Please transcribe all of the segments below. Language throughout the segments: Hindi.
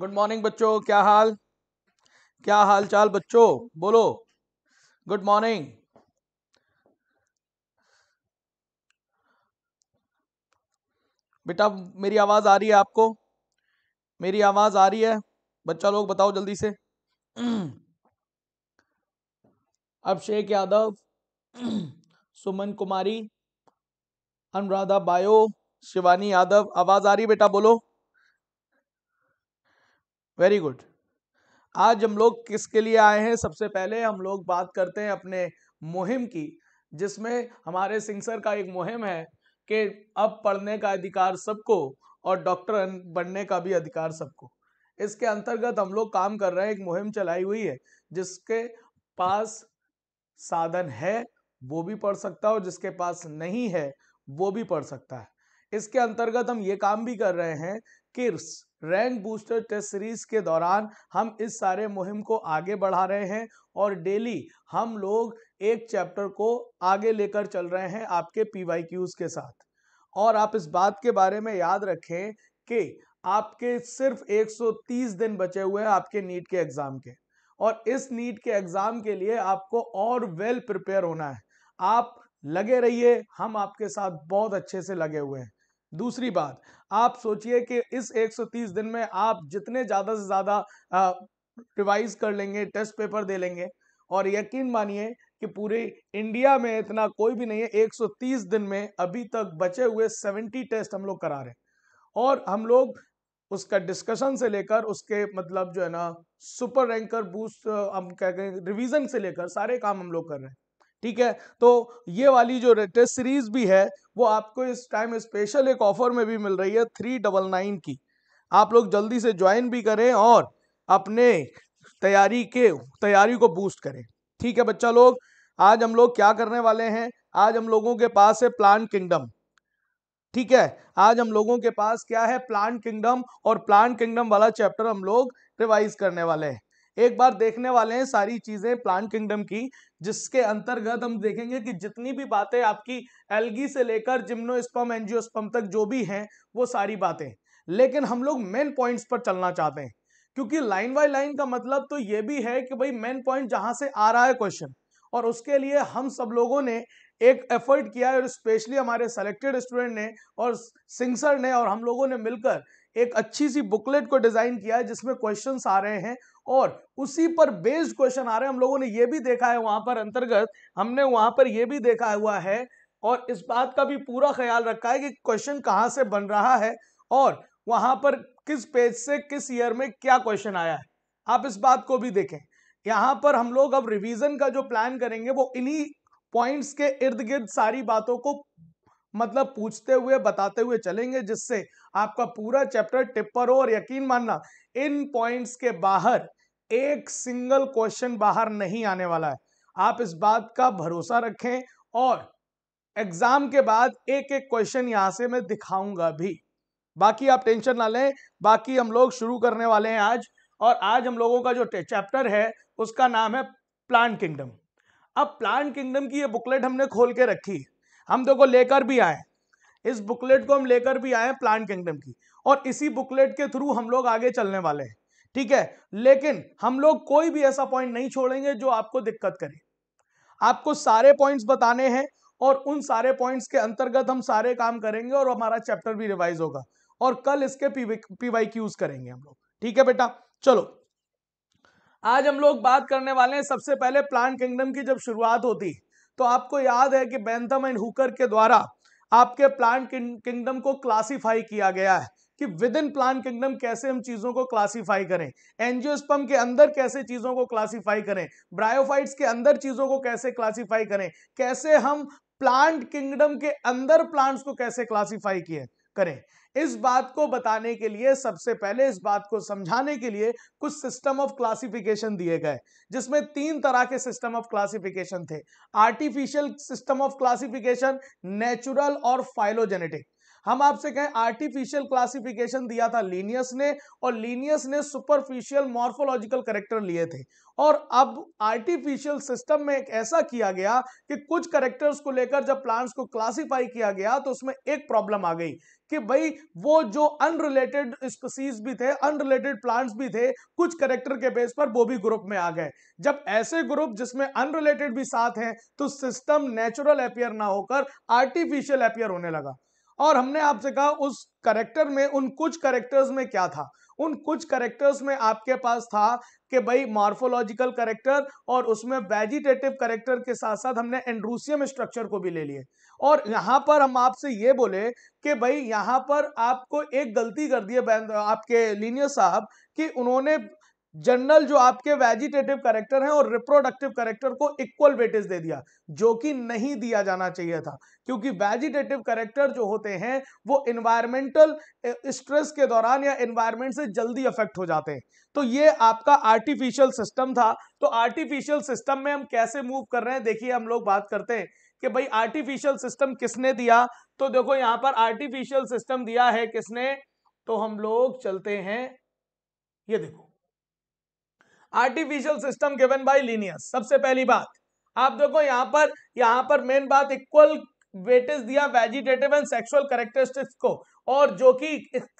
गुड मॉर्निंग बच्चों क्या हाल क्या हाल चाल बच्चों बोलो गुड मॉर्निंग बेटा मेरी आवाज आ रही है आपको मेरी आवाज आ रही है बच्चा लोग बताओ जल्दी से अभिषेक यादव सुमन कुमारी अनुराधा बायो शिवानी यादव आवाज आ रही बेटा बोलो वेरी गुड आज हम लोग किसके लिए आए हैं सबसे पहले हम लोग बात करते हैं अपने मुहिम की जिसमें हमारे सिंगसर का एक मुहिम है कि अब पढ़ने का अधिकार सबको और डॉक्टर बनने का भी अधिकार सबको इसके अंतर्गत हम लोग काम कर रहे हैं एक मुहिम चलाई हुई है जिसके पास साधन है वो भी पढ़ सकता है और जिसके पास नहीं है वो भी पढ़ सकता है इसके अंतर्गत हम ये काम भी कर रहे हैं कि रैंक बूस्टर टेस्ट सीरीज के दौरान हम इस सारे मुहिम को आगे बढ़ा रहे हैं और डेली हम लोग एक चैप्टर को आगे लेकर चल रहे हैं आपके पी के साथ और आप इस बात के बारे में याद रखें कि आपके सिर्फ 130 दिन बचे हुए हैं आपके नीट के एग्ज़ाम के और इस नीट के एग्ज़ाम के लिए आपको और वेल प्रिपेयर होना है आप लगे रहिए हम आपके साथ बहुत अच्छे से लगे हुए हैं दूसरी बात आप सोचिए कि इस 130 दिन में आप जितने ज़्यादा से ज़्यादा रिवाइज कर लेंगे टेस्ट पेपर दे लेंगे और यकीन मानिए कि पूरे इंडिया में इतना कोई भी नहीं है 130 दिन में अभी तक बचे हुए 70 टेस्ट हम लोग करा रहे हैं और हम लोग उसका डिस्कशन से लेकर उसके मतलब जो है ना सुपर रैंकर बूस्ट हम कह रिविजन से लेकर सारे काम हम लोग कर रहे हैं ठीक है तो ये वाली जो टेस्ट सीरीज भी है वो आपको इस टाइम स्पेशल एक ऑफर में भी मिल रही है थ्री डबल नाइन की आप लोग जल्दी से ज्वाइन भी करें और अपने तैयारी के तैयारी को बूस्ट करें ठीक है बच्चा लोग आज हम लोग क्या करने वाले हैं आज हम लोगों के पास है प्लांट किंगडम ठीक है आज हम लोगों के पास क्या है प्लांट किंगडम और प्लांट किंगडम वाला चैप्टर हम लोग रिवाइज करने वाले हैं एक बार देखने वाले हैं सारी चीजें प्लांट किंगडम की जिसके अंतर्गत हम देखेंगे कि जितनी भी बातें आपकी एलगी से लेकर जिम्नोस्पम एंजियोस्पम तक जो भी हैं वो सारी बातें लेकिन हम लोग मेन पॉइंट्स पर चलना चाहते हैं क्योंकि लाइन बाय लाइन का मतलब तो ये भी है कि भाई मेन पॉइंट जहां से आ रहा है क्वेश्चन और उसके लिए हम सब लोगों ने एक एफर्ट किया है और स्पेशली हमारे सेलेक्टेड स्टूडेंट ने और सिंगसर ने और हम लोगों ने मिलकर एक अच्छी सी बुकलेट को डिजाइन किया है जिसमें क्वेश्चन आ रहे हैं और उसी पर बेस्ड क्वेश्चन आ रहे हैं हम लोगों ने यह भी देखा है वहां पर अंतर्गत हमने वहां पर यह भी देखा हुआ है और इस बात का भी पूरा ख्याल रखा है कि क्वेश्चन कहाँ से बन रहा है और वहां पर किस पेज से किस ईयर में क्या क्वेश्चन आया है आप इस बात को भी देखें यहाँ पर हम लोग अब रिवीजन का जो प्लान करेंगे वो इन्हीं पॉइंट्स के इर्द गिर्द सारी बातों को मतलब पूछते हुए बताते हुए चलेंगे जिससे आपका पूरा चैप्टर टिप्पर हो और यकीन मानना इन पॉइंट्स के बाहर एक सिंगल क्वेश्चन बाहर नहीं आने वाला है आप इस बात का भरोसा रखें और एग्जाम के बाद एक एक क्वेश्चन यहां से मैं दिखाऊंगा भी बाकी आप टेंशन ना लें बाकी हम लोग शुरू करने वाले हैं आज और आज हम लोगों का जो चैप्टर है उसका नाम है प्लांट किंगडम अब प्लांट किंगडम की ये बुकलेट हमने खोल के रखी हम देखो लेकर भी आए इस बुकलेट को हम लेकर भी आए प्लांट किंगडम की और इसी बुकलेट के थ्रू हम लोग आगे चलने वाले हैं ठीक है लेकिन हम लोग कोई भी ऐसा पॉइंट नहीं छोड़ेंगे जो आपको दिक्कत करे आपको सारे पॉइंट्स बताने हैं और उन सारे पॉइंट्स के अंतर्गत हम सारे काम करेंगे और हमारा चैप्टर भी रिवाइज होगा और कल इसके पीवाई यूज करेंगे हम लोग ठीक है बेटा चलो आज हम लोग बात करने वाले हैं सबसे पहले प्लांट किंगडम की जब शुरुआत होती है तो आपको याद है कि बैंथम एंड हुकर के द्वारा आपके प्लांट किंगडम को क्लासिफाई किया गया है कि विद इन प्लांट किंगडम कैसे हम चीजों को क्लासिफाई करें एनजियोस्पम के अंदर कैसे चीजों को क्लासिफाई करें ब्रायोफाइट्स के अंदर चीजों को कैसे क्लासिफाई करें कैसे हम प्लांट किंगडम के अंदर प्लांट्स को कैसे क्लासिफाई किए करें इस बात को बताने के लिए सबसे पहले इस बात को समझाने के लिए कुछ सिस्टम ऑफ क्लासिफिकेशन दिए गए जिसमें तीन तरह के सिस्टम ऑफ क्लासिफिकेशन थे artificial system of classification natural और फाइलोजेनेटिक हम आपसे कहें आर्टिफिशियल क्लासिफिकेशन दिया था लीनियस ने और लीनियस ने सुपरफिशियल मॉर्फोलॉजिकल करेक्टर लिए थे और अब आर्टिफिशियल सिस्टम में एक ऐसा किया गया कि कुछ करेक्टर्स को लेकर जब प्लांट्स को क्लासिफाई किया गया तो उसमें एक प्रॉब्लम आ गई कि भाई वो जो अनरिलेटेड स्पीसीज भी थे अनरिलेटेड प्लांट्स भी थे कुछ करेक्टर के बेस पर वो भी ग्रुप में आ गए जब ऐसे ग्रुप जिसमें अनरिलेटेड भी साथ हैं तो सिस्टम नेचुरल अपियर ना होकर आर्टिफिशियल अपियर होने लगा और हमने आपसे कहा उस करेक्टर में उन कुछ करेक्टर्स में क्या था उन कुछ करेक्टर्स में आपके पास था कि भाई मॉर्फोलॉजिकल करेक्टर और उसमें वेजिटेटिव करेक्टर के साथ साथ हमने एंड्रूसियम स्ट्रक्चर को भी ले लिए और यहाँ पर हम आपसे ये बोले कि भाई यहाँ पर आपको एक गलती कर दी है आपके लीनियर साहब कि उन्होंने जनरल जो आपके वेजिटेटिव करेक्टर हैं और रिप्रोडक्टिव करेक्टर को इक्वल वेटेज दे दिया जो कि नहीं दिया जाना चाहिए था क्योंकि वेजिटेटिव करेक्टर जो होते हैं वो इन्वायरमेंटल स्ट्रेस के दौरान या इन्वायरमेंट से जल्दी अफेक्ट हो जाते हैं तो ये आपका आर्टिफिशियल सिस्टम था तो आर्टिफिशियल सिस्टम में हम कैसे मूव कर रहे हैं देखिए हम लोग बात करते हैं कि भाई आर्टिफिशियल सिस्टम किसने दिया तो देखो यहाँ पर आर्टिफिशियल सिस्टम दिया है किसने तो हम लोग चलते हैं ये देखो artificial system given by Linnaeus सबसे पहली बात आप देखो यहाँ पर यहाँ पर मेन बात इक्वल वेटेज दिया वेजिटेटिव एंड सेक्सुअल करेक्टरिस्टिक्स को और जो कि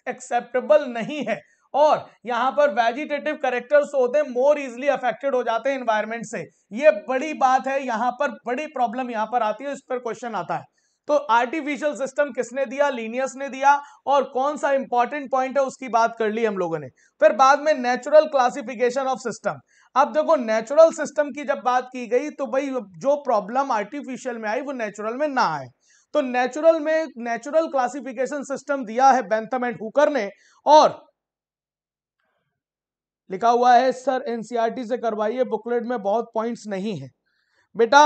एक्सेप्टेबल नहीं है और यहाँ पर वेजिटेटिव करेक्टर्स होते हैं मोर इजिली अफेक्टेड हो जाते हैं इन्वायरमेंट से ये बड़ी बात है यहाँ पर बड़ी प्रॉब्लम यहाँ पर आती है इस पर क्वेश्चन आता है तो आर्टिफिशियल सिस्टम किसने दिया लीनियस ने दिया और कौन सा इंपॉर्टेंट पॉइंट है उसकी बात कर ली हम लोगों ने फिर बाद में नेचुरल क्लासिफिकेशन ऑफ सिस्टम अब देखो नेचुरल सिस्टम की जब बात की गई तो भाई जो प्रॉब्लम आर्टिफिशियल में आई वो नेचुरल में ना आए तो नेचुरल में नेचुरल क्लासिफिकेशन सिस्टम दिया है बेंथम एंड हुकर ने और लिखा हुआ है सर एनसीआरटी e से करवाइए बुकलेट में बहुत पॉइंट्स नहीं है बेटा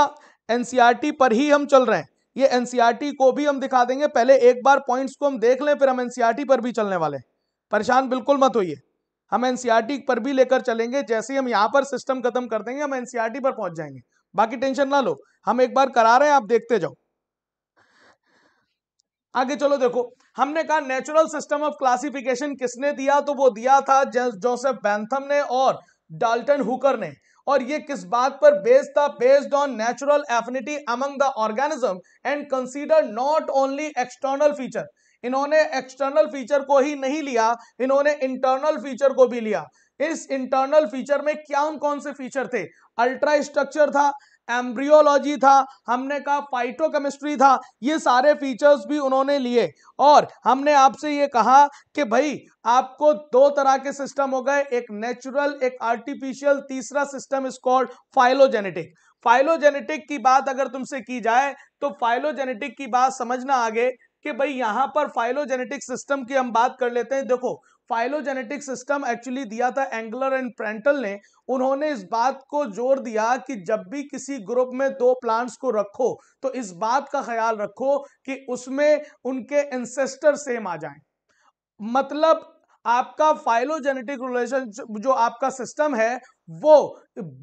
एनसीआरटी e पर ही हम चल रहे हैं ये एनसीईआरटी e को भी हम दिखा देंगे पहले एक बार पॉइंट्स को हम देख लें फिर हम एनसीईआरटी e पर भी चलने वाले परेशान बिल्कुल मत होइए हम एनसीईआरटी e पर भी लेकर चलेंगे जैसे ही हम यहाँ पर सिस्टम खत्म कर देंगे हम एनसीईआरटी पर पहुंच जाएंगे बाकी टेंशन ना लो हम एक बार करा रहे हैं आप देखते जाओ आगे चलो देखो हमने कहा नेचुरल सिस्टम ऑफ क्लासिफिकेशन किसने दिया तो वो दिया था जोसेफ बैंथम ने और डाल्टन हुकर ने और ये किस बात पर बेस्ड था based on natural affinity among the organism and consider not only external feature इन्होंने एक्सटर्नल फीचर को ही नहीं लिया इन्होंने इंटरनल फीचर को भी लिया इस इंटरनल फीचर में क्या कौन से फीचर थे अल्ट्रा स्ट्रक्चर था एम्ब्रियोलॉजी था हमने कहा फाइटोकेमिस्ट्री था ये सारे फीचर्स भी उन्होंने लिए और हमने आपसे ये कहा कि भाई आपको दो तरह के सिस्टम हो गए एक नेचुरल एक आर्टिफिशियल तीसरा system is called phylogenetic phylogenetic की बात अगर तुमसे की जाए तो फाइलोजेनेटिक की बात समझना आगे कि भाई यहाँ पर फाइलोजेनेटिक सिस्टम की हम बात कर लेते हैं देखो फाइलोजेनेटिक सिस्टम एक्चुअली दिया था एंगलर एंड प्रेंटल ने उन्होंने इस बात को जोर दिया कि जब भी किसी ग्रुप में दो प्लांट्स को रखो तो इस बात का ख्याल रखो कि उसमें उनके एंसेस्टर सेम आ जाएं मतलब आपका फाइलोजेनेटिक रिलेशन जो आपका सिस्टम है वो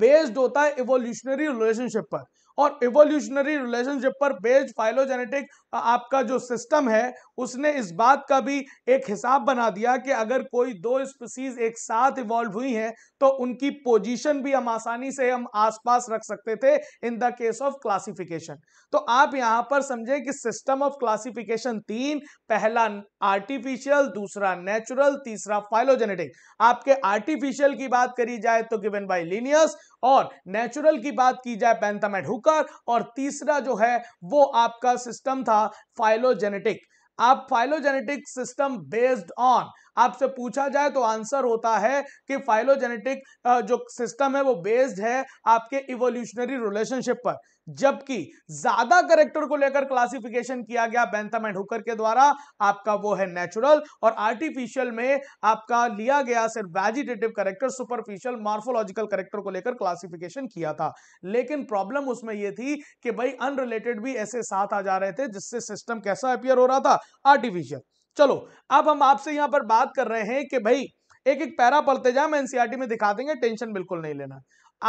बेस्ड होता है इवोल्यूशनरी रिलेशनशिप पर और इवोल्यूशनरी रिलेशनशिप पर बेस्ड फाइलोजेनेटिक आपका जो सिस्टम है उसने इस बात का भी एक हिसाब बना दिया कि अगर कोई दो स्पीसीज एक साथ इवॉल्व हुई हैं तो उनकी पोजीशन भी हम आसानी से हम आसपास रख सकते थे in the case of classification तो आप यहां पर समझें कि सिस्टम ऑफ क्लासिफिकेशन तीन पहला आर्टिफिशियल दूसरा नेचुरल तीसरा फाइलोजेनेटिक आपके आर्टिफिशियल की बात करी जाए तो गिवन बाई लीनियस और नेचुरल की बात की जाए पैंथामेट हुक कुकर और तीसरा जो है वो आपका सिस्टम था फाइलोजेनेटिक आप फाइलोजेनेटिक सिस्टम बेस्ड ऑन आपसे पूछा जाए तो आंसर होता है कि फाइलोजेनेटिक जो सिस्टम है वो बेस्ड है आपके इवोल्यूशनरी रिलेशनशिप पर जबकि ज्यादा करेक्टर को लेकर क्लासिफिकेशन किया गया बैंथम एंड हुकर के द्वारा आपका वो है नेचुरल और आर्टिफिशियल में आपका लिया गया सिर्फ vegetative character superficial morphological character को लेकर क्लासिफिकेशन किया था लेकिन प्रॉब्लम उसमें यह थी कि भाई अनरिलेटेड भी ऐसे साथ आ जा रहे थे जिससे सिस्टम कैसा अपियर हो रहा था आर्टिफिशियल चलो अब हम आपसे यहाँ पर बात कर रहे हैं कि भाई एक एक पैरा पढ़ते जाए हम एनसीईआरटी e में दिखा देंगे टेंशन बिल्कुल नहीं लेना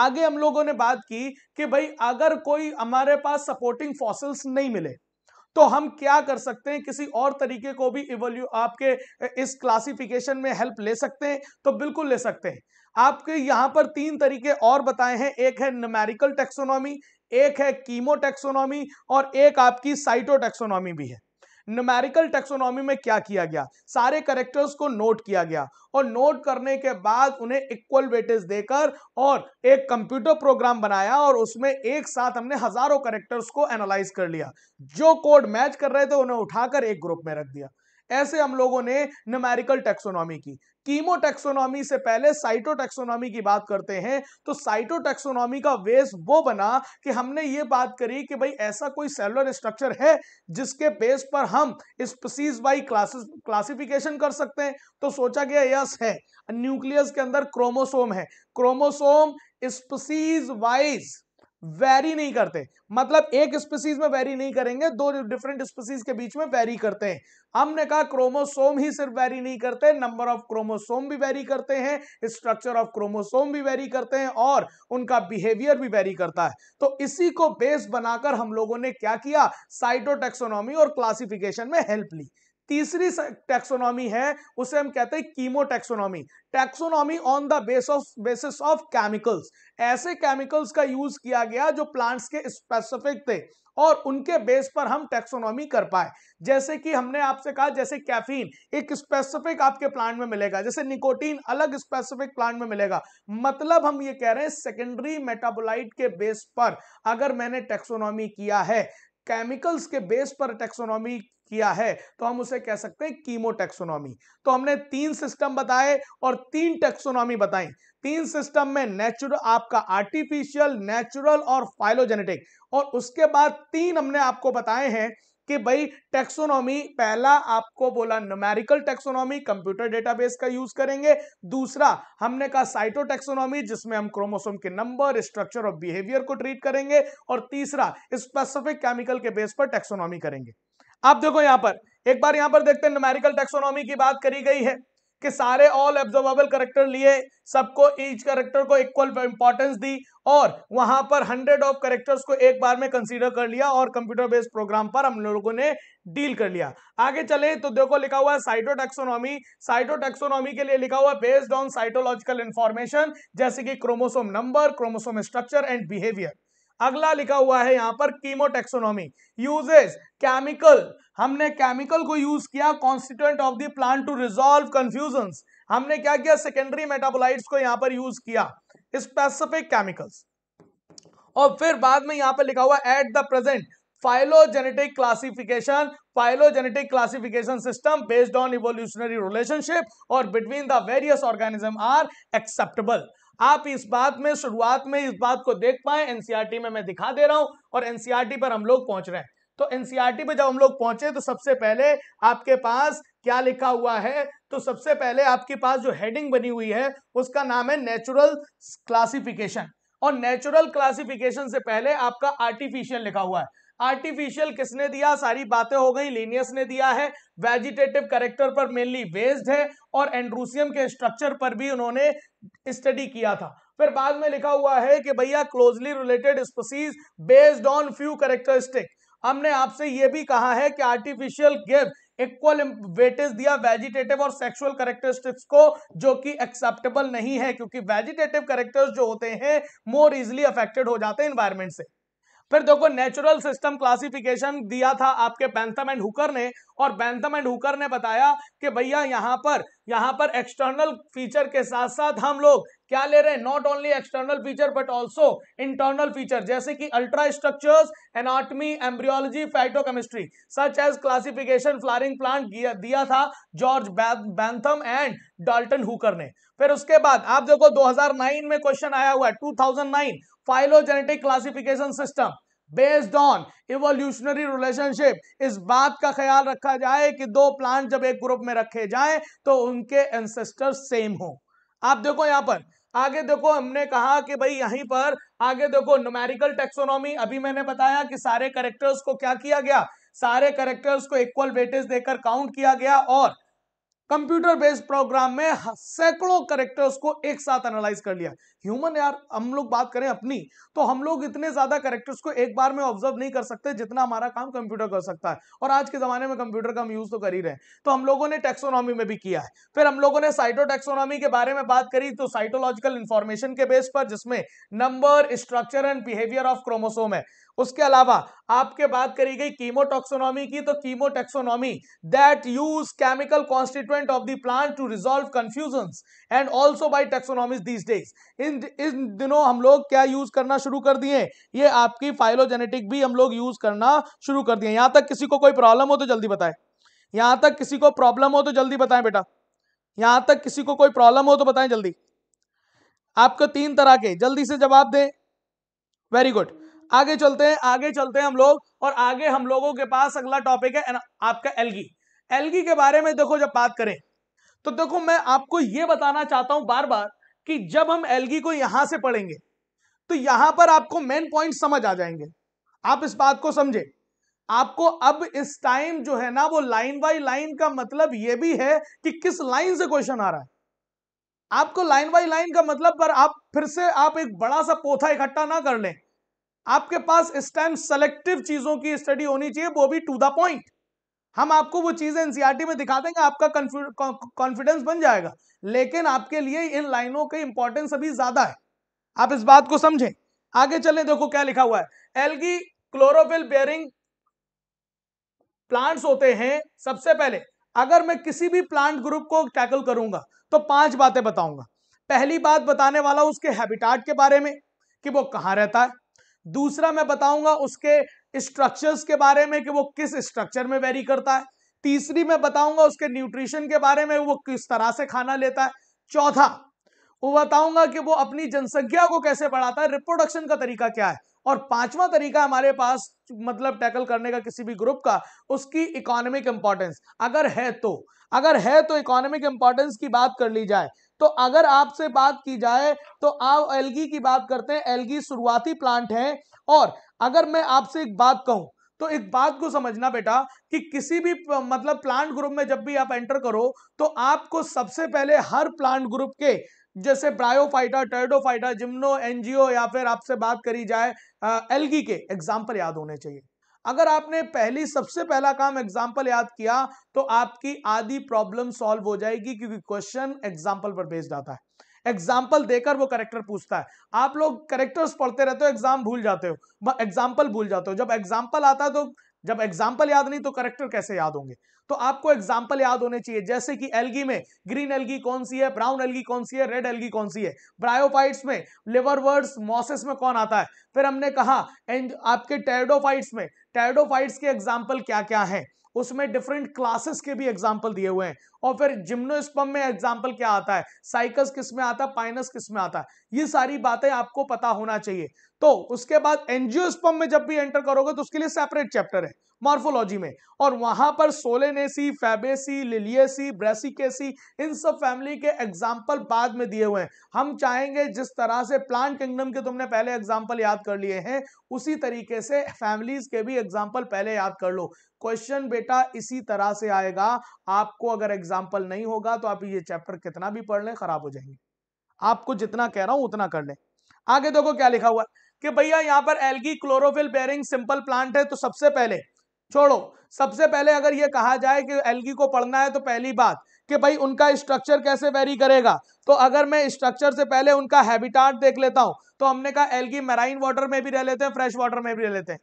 आगे हम लोगों ने बात की कि भाई अगर कोई हमारे पास सपोर्टिंग फॉसिल्स नहीं मिले तो हम क्या कर सकते हैं किसी और तरीके को भी इवोल्यू आपके इस क्लासिफिकेशन में हेल्प ले सकते हैं तो बिल्कुल ले सकते हैं आपके यहाँ पर तीन तरीके और बताए हैं एक है नमेरिकल टेक्सोनॉमी एक है कीमो टेक्सोनॉमी और एक आपकी साइटो टेक्सोनॉमी भी है न्यूमेरिकल टेक्सोनॉमी में क्या किया गया सारे करेक्टर्स को नोट किया गया और नोट करने के बाद उन्हें इक्वल वेटेज देकर और एक कंप्यूटर प्रोग्राम बनाया और उसमें एक साथ हमने हजारों करेक्टर्स को एनालाइज कर लिया जो कोड मैच कर रहे थे उन्हें उठाकर एक ग्रुप में रख दिया ऐसे हम लोगों ने न्यूमेरिकल टेक्सोनॉमी की कीमोटेक्सोनॉमी से पहले साइटोटेक्सोनॉमी की बात करते हैं तो साइटोटेक्सोनॉमी का बेस वो बना कि हमने ये बात करी कि भाई ऐसा कोई सेलुलर स्ट्रक्चर है जिसके बेस पर हम स्पीसीज बाई क्लासेस क्लासिफिकेशन कर सकते हैं तो सोचा गया यस है न्यूक्लियस के अंदर क्रोमोसोम है क्रोमोसोम स्पीसीज वाइज वेरी नहीं करते मतलब एक स्पीसीज में वेरी नहीं करेंगे दो डिफरेंट स्पीसीज के बीच में वेरी करते हैं हमने कहा क्रोमोसोम ही सिर्फ वेरी नहीं करते नंबर ऑफ क्रोमोसोम भी वेरी करते हैं स्ट्रक्चर ऑफ क्रोमोसोम भी वेरी करते हैं और उनका बिहेवियर भी वेरी करता है तो इसी को बेस बनाकर हम लोगों ने क्या किया साइटोटेक्सोनॉमी और क्लासिफिकेशन में हेल्प ली तीसरी टैक्सोनॉमी है उसे हम कहते हैं chemotaxonomy taxonomy on the base of basis of chemicals ऐसे केमिकल्स का यूज किया गया जो प्लांट्स के स्पेसिफिक थे और उनके बेस पर हम टैक्सोनॉमी कर पाए जैसे कि हमने आपसे कहा जैसे कैफीन एक स्पेसिफिक आपके प्लांट में मिलेगा जैसे निकोटीन अलग स्पेसिफिक प्लांट में मिलेगा मतलब हम ये कह रहे हैं सेकेंडरी मेटाबोलाइट के बेस पर अगर मैंने टेक्सोनॉमी किया है केमिकल्स के बेस पर टेक्सोनॉमी किया है तो हम उसे कह सकते हैं कीमो टेक्सोनॉमी तो हमने तीन सिस्टम बताए और तीन टेक्सोनॉमी बताई तीन सिस्टम में नेचुरल आपका आर्टिफिशियल नेचुरल और फाइलोजेनेटिक और उसके बाद तीन हमने आपको बताए हैं कि भाई टेक्सोनॉमी पहला आपको बोला न्यूमेरिकल टेक्सोनॉमी कंप्यूटर डेटाबेस का यूज करेंगे दूसरा हमने कहा साइटो टेक्सोनॉमी जिसमें हम क्रोमोसोम के नंबर स्ट्रक्चर और बिहेवियर को ट्रीट करेंगे और तीसरा स्पेसिफिक केमिकल के बेस पर टेक्सोनॉमी करेंगे आप देखो यहां पर एक बार यहां पर देखते हैं न्यूमेरिकल टेक्सोनॉमी की बात करी गई है कि सारे ऑल एब्जॉर्बेबल करेक्टर लिए सबको ईच करेक्टर को इक्वल इंपॉर्टेंस दी और वहां पर हंड्रेड ऑफ करेक्टर्स को एक बार में कंसीडर कर लिया और कंप्यूटर बेस्ड प्रोग्राम पर हम लोगों ने डील कर लिया आगे चले तो देखो लिखा हुआ है साइटोटेक्सोनॉमी साइटोटेक्सोनॉमी के लिए लिखा हुआ है बेस्ड ऑन साइटोलॉजिकल इंफॉर्मेशन जैसे कि chromosome number chromosome structure and behaviour अगला लिखा हुआ है यहां पर कीमोटेक्सोनॉमी यूजेस केमिकल हमने केमिकल को यूज किया constituent of the plant to resolve confusion हमने क्या किया सेकेंडरी मेटाबोलाइट्स को यहां पर यूज किया स्पेसिफिक केमिकल्स और फिर बाद में यहां पर लिखा हुआ at the present phylogenetic classification phylogenetic classification system based on evolutionary relationship और between the various organism are acceptable आप इस बात में शुरुआत में इस बात को देख पाए एनसीआरटी e में मैं दिखा दे रहा हूं और एनसीआरटी e पर हम लोग पहुंच रहे हैं तो एनसीआरटी e पर जब हम लोग पहुंचे तो सबसे पहले आपके पास क्या लिखा हुआ है तो सबसे पहले आपके पास जो हेडिंग बनी हुई है उसका नाम है नेचुरल क्लासिफिकेशन और नेचुरल क्लासिफिकेशन से पहले आपका आर्टिफिशियल लिखा हुआ है आर्टिफिशियल किसने दिया सारी बातें हो गई लीनियस ने दिया है वेजिटेटिव करेक्टर पर मेनली बेस्ड है और एंड्रूसियम के स्ट्रक्चर पर भी उन्होंने स्टडी किया था फिर बाद में लिखा हुआ है कि भैया closely related species based on few characteristic हमने आपसे ये भी कहा है कि आर्टिफिशियल गिव इक्वल वेटेज दिया वेजिटेटिव और सेक्सुअल करेक्टरिस्टिक्स को जो कि एक्सेप्टेबल नहीं है क्योंकि वेजिटेटिव करेक्टर्स जो होते हैं मोर इजिली अफेक्टेड हो जाते हैं इन्वायरमेंट से फिर देखो नेचुरल सिस्टम क्लासिफिकेशन दिया था आपके बैंथम एंड हुकर ने और बैंथम एंड हुकर ने बताया कि भैया यहाँ पर यहाँ पर एक्सटर्नल फीचर के साथ साथ हम लोग क्या ले रहे हैं not only external feature but also internal feature जैसे कि ultra structure anatomy embryology phytochemistry such as classification flowering plant दिया था George Bentham and Dalton Hooker ने फिर उसके बाद आप देखो 2009 में क्वेश्चन आया हुआ है 2009 phylogenetic classification system based on evolutionary relationship इस बात का ख्याल रखा जाए कि दो प्लांट जब एक ग्रुप में रखे जाए तो उनके एंसेस्टर सेम हो आप देखो यहां पर आगे देखो हमने कहा कि भाई यहीं पर आगे देखो नोमेरिकल टेक्सोनॉमी अभी मैंने बताया कि सारे करेक्टर्स को क्या किया गया सारे करेक्टर्स को इक्वल वेटेज देकर काउंट किया गया और कंप्यूटर बेस्ड प्रोग्राम में सैकड़ों करेक्टर्स को एक साथ एनालाइज कर लिया ह्यूमन यार हम लोग बात करें अपनी तो हम लोग इतने ज्यादा करेक्टर्स को एक बार में ऑब्जर्व नहीं कर सकते जितना हमारा काम कंप्यूटर कर सकता है और आज के जमाने में कंप्यूटर का हम यूज तो कर ही रहे तो हम लोगों ने टेक्सोनॉमी में भी किया है फिर हम लोगों ने साइटोटेक्सोनॉमी के बारे में बात करी तो साइटोलॉजिकल इंफॉर्मेशन के बेस पर जिसमें number structure and behaviour of chromosome है उसके अलावा आपके बात करी गई कीमोटॉक्सोनॉमी की तो chemotaxonomy that use chemical constituent of the plant to resolve confusion and also by taxonomies these days इन इन इन दिनों हम लोग क्या यूज करना शुरू कर दिए ये आपकी फाइलोजेनेटिक भी हम लोग यूज करना शुरू कर दिए यहां तक किसी को कोई प्रॉब्लम हो तो जल्दी बताएं यहां तक किसी को प्रॉब्लम हो तो जल्दी बताएं बेटा यहां तक किसी को कोई प्रॉब्लम हो तो बताएं जल्दी आपको तीन तरह के जल्दी से जवाब दें वेरी गुड आगे चलते हैं आगे चलते हैं हम लोग और आगे हम लोगों के पास अगला टॉपिक है आपका एलगी एलगी के बारे में देखो जब बात करें तो देखो मैं आपको यह बताना चाहता हूं बार बार कि जब हम एलगी को यहां से पढ़ेंगे तो यहां पर आपको मेन पॉइंट समझ आ जाएंगे आप इस बात को समझे आपको अब इस टाइम जो है ना वो लाइन बाई लाइन का मतलब ये भी है कि किस लाइन से क्वेश्चन आ रहा है आपको लाइन बाई लाइन का मतलब पर आप फिर से आप एक बड़ा सा पोथा इकट्ठा ना कर लें आपके पास इस टाइम सेलेक्टिव चीजों की स्टडी होनी चाहिए वो भी टू द पॉइंट हम आपको वो चीज़ें एनसीईआरटी e में दिखा देंगे आपका कॉन्फिडेंस बन जाएगा लेकिन आपके लिए इन लाइनों का इंपॉर्टेंस अभी ज़्यादा है आप इस बात को समझें आगे चले देखो क्या लिखा हुआ है एलगी क्लोरोफिल बेयरिंग प्लांट्स होते हैं सबसे पहले अगर मैं किसी भी प्लांट ग्रुप को टैकल करूंगा तो पांच बातें बताऊंगा पहली बात बताने वाला उसके हैबिटाट के बारे में कि वो कहाँ रहता है दूसरा मैं बताऊंगा उसके स्ट्रक्चर्स के बारे में कि वो किस स्ट्रक्चर में वेरी करता है तीसरी मैं बताऊंगा उसके न्यूट्रिशन के बारे में वो किस तरह से खाना लेता है चौथा वो बताऊंगा कि वो अपनी जनसंख्या को कैसे बढ़ाता है रिप्रोडक्शन का तरीका क्या है और पांचवा तरीका हमारे पास मतलब टैकल करने का किसी भी ग्रुप का उसकी इकोनॉमिक इंपॉर्टेंस अगर है तो अगर है तो इकोनॉमिक इंपॉर्टेंस की बात कर ली जाए तो अगर आपसे बात की जाए तो आप एलगी की बात करते हैं एलगी शुरुआती प्लांट है और अगर मैं आपसे एक बात कहूं तो एक बात को समझना बेटा कि किसी भी मतलब प्लांट ग्रुप में जब भी आप एंटर करो तो आपको सबसे पहले हर प्लांट ग्रुप के जैसे ब्रायोफाइटा टर्डोफाइटा जिम्नो एनजीओ या फिर आपसे बात करी जाए एलगी के एग्जाम्पल याद होने चाहिए अगर आपने पहली सबसे पहला काम एग्जाम्पल याद किया तो आपकी आधी प्रॉब्लम सॉल्व हो जाएगी क्योंकि क्वेश्चन एग्जाम्पल पर बेस्ड आता है एग्जाम्पल देकर वो करेक्टर पूछता है आप लोग करेक्टर्स पढ़ते रहते हो एग्जाम भूल जाते हो एग्जाम्पल भूल जाते हो जब एग्जाम्पल आता है तो जब एग्जाम्पल याद नहीं तो करेक्टर कैसे याद होंगे तो आपको एग्जाम्पल याद होने चाहिए जैसे कि एलगी में ग्रीन एलगी कौन सी है ब्राउन एलगी कौन सी है रेड एलगी कौन सी है ब्रायोफाइट्स में लिवर वर्ड्स मॉसेस में कौन आता है फिर हमने कहा एंड आपके टेरडोफाइट्स में टेरडोफाइट्स के एग्जाम्पल क्या क्या हैं उसमें डिफरेंट क्लासेस के भी एग्जाम्पल दिए हुए हैं और फिर जिम्नोस्पम में एग्जाम्पल क्या आता है साइकस किस में आता है पाइनस किस में आता है ये सारी बातें आपको पता होना चाहिए तो उसके बाद एनजियोस्पम में जब भी एंटर करोगे तो उसके लिए सेपरेट चैप्टर है मॉर्फोलॉजी में और वहां पर सोलेनेसी फेबेसी लिलियसी ब्रेसिकेसी इन सब फैमिली के एग्जाम्पल बाद में दिए हुए हैं हम चाहेंगे जिस तरह से प्लांट किंगडम के तुमने पहले एग्जाम्पल याद कर लिए हैं उसी तरीके से फैमिलीज के भी एग्जाम्पल पहले याद कर लो क्वेश्चन बेटा इसी तरह से आएगा आपको अगर एग्जाम एग्जाम्पल नहीं होगा तो आप ये चैप्टर कितना भी पढ़ लें खराब हो जाएंगे आपको जितना कह रहा हूं उतना कर लें आगे देखो क्या लिखा हुआ है कि भैया यहाँ पर algae chlorophyll bearing simple plant है तो सबसे पहले छोड़ो सबसे पहले अगर ये कहा जाए कि एल्गी को पढ़ना है तो पहली बात कि भाई उनका स्ट्रक्चर कैसे वेरी करेगा तो अगर मैं स्ट्रक्चर से पहले उनका हैबिटाट देख लेता हूं तो हमने कहा एल्गी मैराइन वाटर में भी रह लेते हैं फ्रेश वाटर में भी रह लेते हैं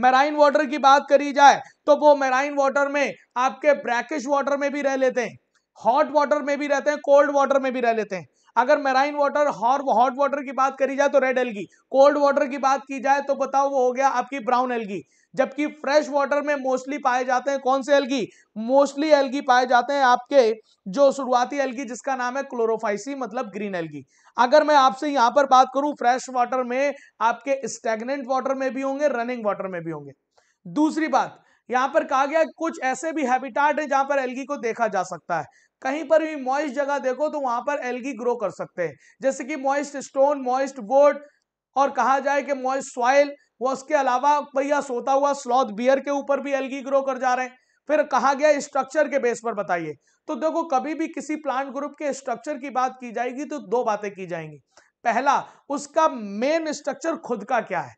मैराइन वाटर की बात करी जाए तो वो मैराइन वाटर में आपके ब्रैकिश वाटर में भी रह लेते हैं हॉट वाटर में भी रहते हैं कोल्ड वाटर में भी रह लेते हैं अगर मैराइन वाटर हॉर हॉट वाटर की बात करी जाए तो रेड एलगी कोल्ड वाटर की बात की जाए तो बताओ वो हो गया आपकी ब्राउन एलगी जबकि फ्रेश वाटर में मोस्टली पाए जाते हैं कौन से एलगी मोस्टली एलगी पाए जाते हैं आपके जो शुरुआती एलगी जिसका नाम है क्लोरोफाइसी मतलब ग्रीन एलगी अगर मैं आपसे यहां पर बात करूं फ्रेश वाटर में आपके स्टेगनेंट वाटर में भी होंगे रनिंग वाटर में भी होंगे दूसरी बात यहां पर कहा गया कुछ ऐसे भी हैबिटाट है जहां पर एलगी को देखा जा सकता है कहीं पर भी मॉइस्ट जगह देखो तो वहां पर एलगी ग्रो कर सकते हैं जैसे कि मॉइस्ट स्टोन मॉइस्ट वोड और कहा जाए कि मॉइस्ट सॉइल वो उसके अलावा भैया सोता हुआ स्लॉथ बियर के ऊपर भी एलगी ग्रो कर जा रहे हैं फिर कहा गया स्ट्रक्चर के बेस पर बताइए तो देखो कभी भी किसी प्लांट ग्रुप के स्ट्रक्चर की बात की जाएगी तो दो बातें की जाएंगी पहला उसका मेन स्ट्रक्चर खुद का क्या है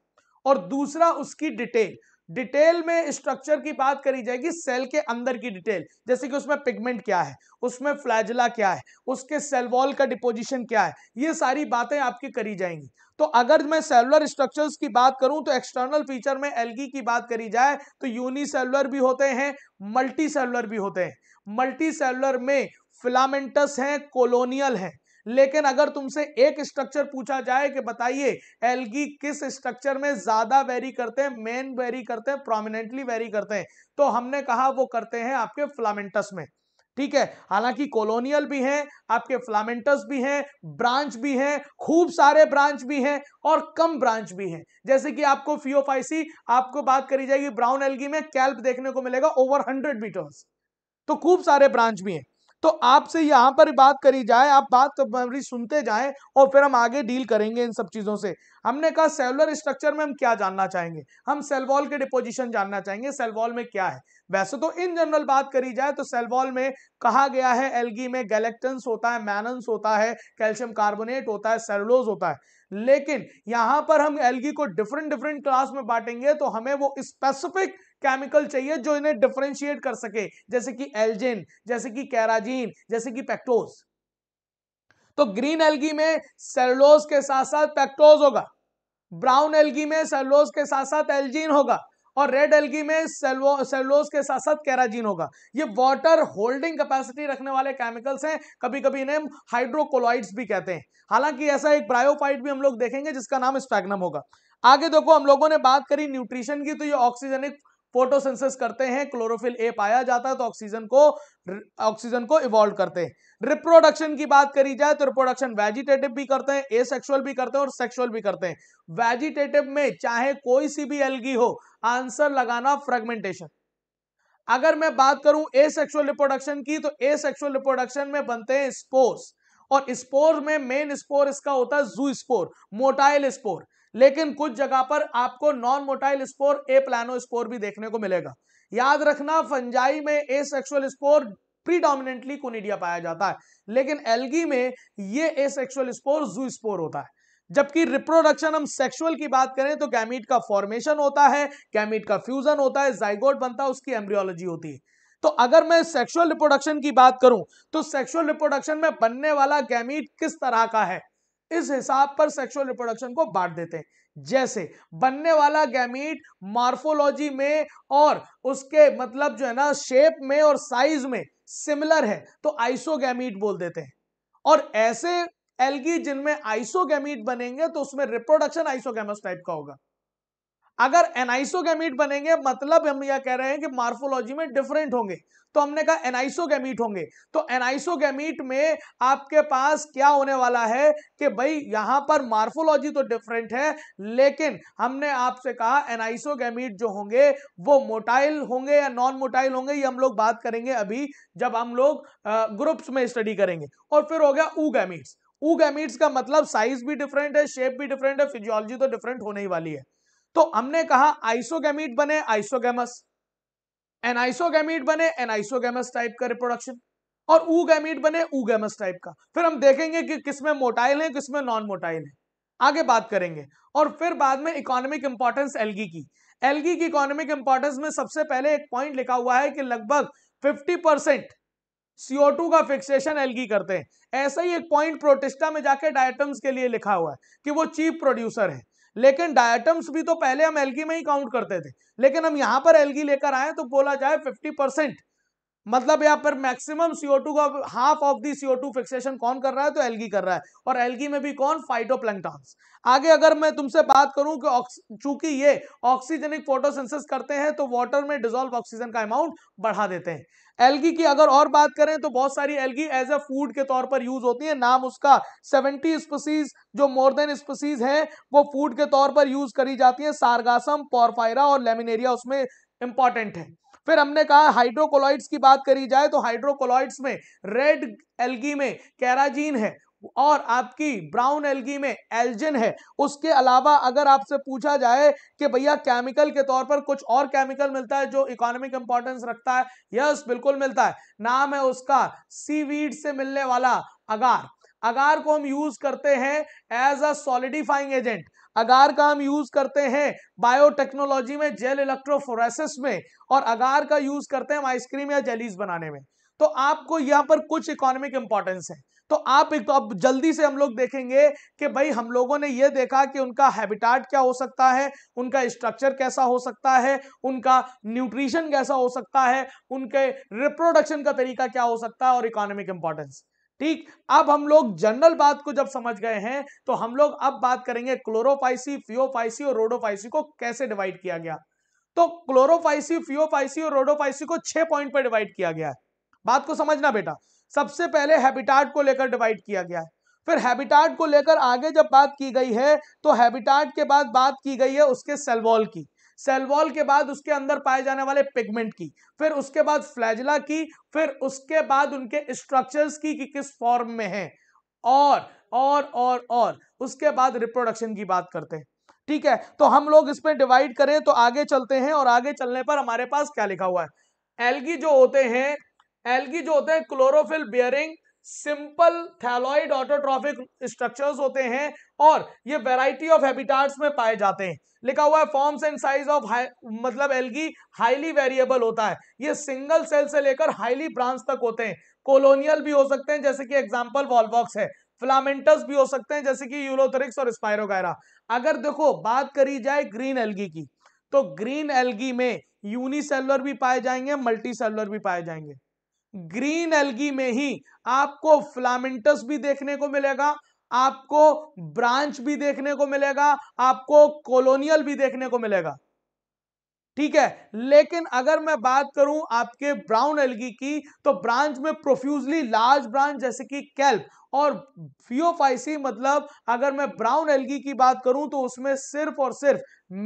और दूसरा उसकी डिटेल डिटेल में स्ट्रक्चर की बात करी जाएगी सेल के अंदर की डिटेल जैसे कि उसमें पिगमेंट क्या है उसमें फ्लैजला क्या है उसके सेल वॉल का डिपोजिशन क्या है ये सारी बातें आपकी करी जाएंगी तो अगर मैं सेलुलर स्ट्रक्चर्स की बात करूं तो एक्सटर्नल फीचर में एलगी की बात करी जाए तो यूनिसेलुलर भी होते हैं मल्टी सेलुलर भी होते हैं मल्टी सेलुलर में फिलामेंटस हैं कोलोनियल हैं लेकिन अगर तुमसे एक स्ट्रक्चर पूछा जाए कि बताइए एल्गी किस स्ट्रक्चर में ज्यादा वेरी करते हैं मेन वेरी करते हैं प्रोमिनेंटली वेरी करते हैं तो हमने कहा वो करते हैं आपके फ्लामेंटस में ठीक है हालांकि कॉलोनियल भी हैं आपके फ्लामेंटस भी हैं ब्रांच भी हैं खूब सारे ब्रांच भी हैं और कम ब्रांच भी हैं जैसे कि आपको फियोफाइसी आपको बात करी जाएगी ब्राउन एल्गी में कैल्प देखने को मिलेगा ओवर हंड्रेड मीटर्स तो खूब सारे ब्रांच भी हैं तो आपसे यहाँ पर बात करी जाए आप बात तो सुनते जाएं और फिर हम आगे डील करेंगे इन सब चीज़ों से हमने कहा सेलुलर स्ट्रक्चर में हम क्या जानना चाहेंगे हम सेलवॉल के डिपोजिशन जानना चाहेंगे सेलवॉल में क्या है वैसे तो इन जनरल बात करी जाए तो सेलवॉल में कहा गया है एलगी में गैलेक्टन्स होता है मैनन्स होता है कैल्शियम कार्बोनेट होता है सेलुलोज होता है लेकिन यहां पर हम एलगी को डिफरेंट डिफरेंट क्लास में बांटेंगे तो हमें वो स्पेसिफिक केमिकल चाहिए जो इन्हें डिफ्रेंशिएट कर सके जैसे कि एल्जिन जैसे कि कैराजीन जैसे कि पेक्टोज तो ग्रीन एल्गी में सेलोज के साथ साथ पेक्टोज होगा ब्राउन एल्गी में सेलोज के साथ साथ एल्जीन होगा और रेड एल्गी में सेलोज के साथ साथ कैराजीन होगा ये वाटर होल्डिंग कैपेसिटी रखने वाले केमिकल्स हैं कभी कभी इन्हें हाइड्रोकोलॉइड्स भी कहते हैं हालांकि ऐसा एक ब्रायोफाइट भी हम लोग देखेंगे जिसका नाम स्पैग्नम होगा आगे देखो हम लोगों ने बात करी न्यूट्रिशन की तो ये ऑक्सीजनिक फोटोसेंसिस करते हैं क्लोरोफिल ए पाया जाता है तो ऑक्सीजन को ऑक्सीजन को इवॉल्व करते हैं रिप्रोडक्शन की बात करी जाए तो रिप्रोडक्शन वेजिटेटिव भी करते हैं एसेक्सुअल भी करते हैं और सेक्सुअल भी करते हैं वेजिटेटिव में चाहे कोई सी भी एलगी हो आंसर लगाना फ्रेगमेंटेशन अगर मैं बात करूं एसेक्सुअल रिप्रोडक्शन की तो एसेक्सुअल रिप्रोडक्शन में बनते हैं स्पोर्स और स्पोर में मेन स्पोर इसका होता है जू स्पोर मोटाइल स्पोर लेकिन कुछ जगह पर आपको non motile spore aplanospore भी देखने को मिलेगा याद रखना फंजाई में asexual spore predominantly conidia पाया जाता है लेकिन एलगी में ये asexual spore zoospore होता है जबकि रिप्रोडक्शन हम सेक्सुअल की बात करें तो गैमिट का फॉर्मेशन होता है गैमिट का फ्यूजन होता है जाइगोट बनता है उसकी एम्ब्रियोलॉजी होती है तो अगर मैं सेक्सुअल रिप्रोडक्शन की बात करूं तो सेक्सुअल रिप्रोडक्शन में बनने वाला गैमीट किस तरह का है इस हिसाब पर सेक्सुअल रिप्रोडक्शन को बांट देते हैं जैसे बनने वाला गैमीट मार्फोलॉजी में और उसके मतलब जो है ना शेप में और साइज में सिमिलर है तो आइसोगैमीट बोल देते हैं और ऐसे एलगी जिनमें आइसोगैमीट बनेंगे तो उसमें रिप्रोडक्शन आइसोगैमस टाइप का होगा अगर एनाइसोगेमीट बनेंगे मतलब हम यह कह रहे हैं कि मार्फोलॉजी में डिफरेंट होंगे तो हमने कहा एनाइसोगेमीट होंगे तो एनाइसोगेमीट में आपके पास क्या होने वाला है कि भाई यहां पर मार्फोलॉजी तो डिफरेंट है लेकिन हमने आपसे कहा एनाइसोगेमीट जो होंगे वो मोटाइल होंगे या नॉन मोटाइल होंगे ये हम लोग बात करेंगे अभी जब हम लोग ग्रुप्स में स्टडी करेंगे और फिर हो गया ऊ ऊगैमीट्स का मतलब साइज भी डिफरेंट है शेप भी डिफरेंट है फिजियोलॉजी तो डिफरेंट होने ही वाली है तो हमने कहा आइसोगेमिट बने आइसोगेमस एन आइसोगेमिट बने एन आइसोगेमस टाइप का रिप्रोडक्शन और उमिट बने ऊगेमस टाइप का फिर हम देखेंगे कि किसमें मोटाइल है किसमें नॉन मोटाइल है आगे बात करेंगे और फिर बाद में इकोनॉमिक इंपॉर्टेंस एलगी की एलगी की इकोनॉमिक इंपॉर्टेंस में सबसे पहले एक पॉइंट लिखा हुआ है कि लगभग 50 परसेंट सीओ का फिक्सेशन एलगी करते हैं ऐसा ही एक पॉइंट प्रोटिस्टा में जाके डायटम्स के लिए लिखा हुआ है कि वो चीप प्रोड्यूसर है लेकिन डायटम्स भी तो पहले हम एलगी में ही काउंट करते थे लेकिन हम यहाँ पर एलगी लेकर आए तो बोला जाए फिफ्टी परसेंट मतलब यहाँ पर मैक्सिमम CO2 का half of the CO2 fixation कौन कर रहा है तो एलगी कर रहा है और एलगी में भी कौन फाइटो आगे अगर मैं तुमसे बात करूं कि चूंकि ये ऑक्सीजनिक फोटोसेंसिस करते हैं तो वाटर में डिजोल्व ऑक्सीजन का अमाउंट बढ़ा देते हैं एलगी की अगर और बात करें तो बहुत सारी एलगी एज ए फूड के तौर पर यूज होती है नाम उसका सेवेंटी स्पीसीज जो मोर देन स्पीसीज है वो फूड के तौर पर यूज करी जाती है सारगासम पोरफायरा और लेमिनेरिया उसमें इंपॉर्टेंट है फिर हमने कहा हाइड्रोकोलॉइड्स की बात करी जाए तो हाइड्रोकोलॉइड्स में रेड एल्गी में कैराजीन है और आपकी ब्राउन एल्गी में एल्जिन है उसके अलावा अगर आपसे पूछा जाए कि भैया केमिकल के तौर पर कुछ और केमिकल मिलता है जो इकोनॉमिक इंपॉर्टेंस रखता है यस बिल्कुल मिलता है नाम है उसका सीवीड से मिलने वाला अगार अगार को हम यूज करते हैं as a solidifying agent agar का हम यूज करते हैं बायोटेक्नोलॉजी में जेल इलेक्ट्रोफोरेसिस में और अगार का यूज करते हैं हम आइसक्रीम या जेलीज बनाने में तो आपको यहाँ पर कुछ इकोनॉमिक इंपॉर्टेंस है तो आप एक तो अब जल्दी से हम लोग देखेंगे कि भाई हम लोगों ने यह देखा कि उनका हैबिटाट क्या हो सकता है उनका स्ट्रक्चर कैसा हो सकता है उनका न्यूट्रिशन कैसा हो सकता है उनके रिप्रोडक्शन का तरीका क्या हो सकता है और इकोनॉमिक इंपॉर्टेंस ठीक अब हम लोग जनरल बात को जब समझ गए हैं तो हम लोग अब बात करेंगे क्लोरोफाइसी फियोपाइसी और रोडोफाइसी को कैसे डिवाइड किया गया तो क्लोरोफाइसी फियोपाइसी और रोडोफाइसी को छह पॉइंट पर डिवाइड किया गया बात को समझना बेटा सबसे पहले हैबिटाट को लेकर डिवाइड किया गया फिर हैबिटाट को लेकर आगे जब बात की गई है तो हैबिटाट के बाद बात की गई है उसके सेलवॉल की सेलवॉल के बाद उसके अंदर पाए जाने वाले पिगमेंट की फिर उसके बाद फ्लैजला की फिर उसके बाद उनके स्ट्रक्चर्स की कि किस फॉर्म में है और और और और उसके बाद रिप्रोडक्शन की बात करते हैं ठीक है तो हम लोग इसमें डिवाइड करें तो आगे चलते हैं और आगे चलने पर हमारे पास क्या लिखा हुआ है एलगी जो होते हैं एलगी जो होते हैं chlorophyll bearing simple thalloid autotrophic structures होते हैं और ये वैरायटी ऑफ हैबिटाट्स में पाए जाते हैं लिखा हुआ है फॉर्म्स एंड साइज ऑफ मतलब एल्गी हाईली वेरिएबल होता है ये सिंगल सेल से लेकर हाईली ब्रांच तक होते हैं कोलोनियल भी हो सकते हैं जैसे कि एग्जाम्पल वॉलबॉक्स है फ्लामेंटस भी हो सकते हैं जैसे कि यूरोथरिक्स और स्पाइरो अगर देखो बात करी जाए ग्रीन एल्गी की तो ग्रीन एल्गी में यूनिसेलर भी पाए जाएंगे मल्टी भी पाए जाएंगे ग्रीन एल्गी में ही आपको फ्लामेंटस भी देखने को मिलेगा आपको ब्रांच भी देखने को मिलेगा आपको कॉलोनियल भी देखने को मिलेगा ठीक है लेकिन अगर मैं बात करूं आपके ब्राउन एल्गी की तो ब्रांच में प्रोफ्यूजली लार्ज ब्रांच जैसे कि कैल्प और फियोफाइसी मतलब अगर मैं ब्राउन एल्गी की बात करूं तो उसमें सिर्फ और सिर्फ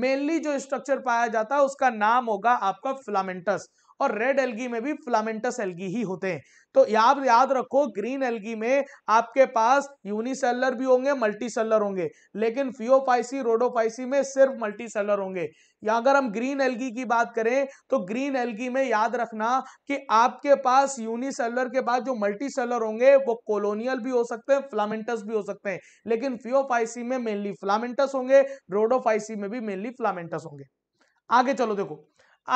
मेनली जो स्ट्रक्चर पाया जाता है उसका नाम होगा आपका फ्लामेंटस और रेड एलगी में भी फ्लामेंटस एलगी ही होते हैं तो याद याद रखो ग्रीन एलगी में आपके पास यूनिसेलर भी होंगे मल्टी होंगे लेकिन फियोफाइसी रोडोफाइसी में सिर्फ मल्टी होंगे या अगर हम ग्रीन एलगी की बात करें तो ग्रीन एलगी में याद रखना कि आपके पास यूनिसेलर के बाद जो मल्टी होंगे वो कोलोनियल भी हो सकते हैं फ्लामेंटस भी हो सकते हैं लेकिन फियोफाइसी में मेनली फ्लामेंटस होंगे रोडोफाइसी में भी मेनली फ्लामेंटस होंगे आगे चलो देखो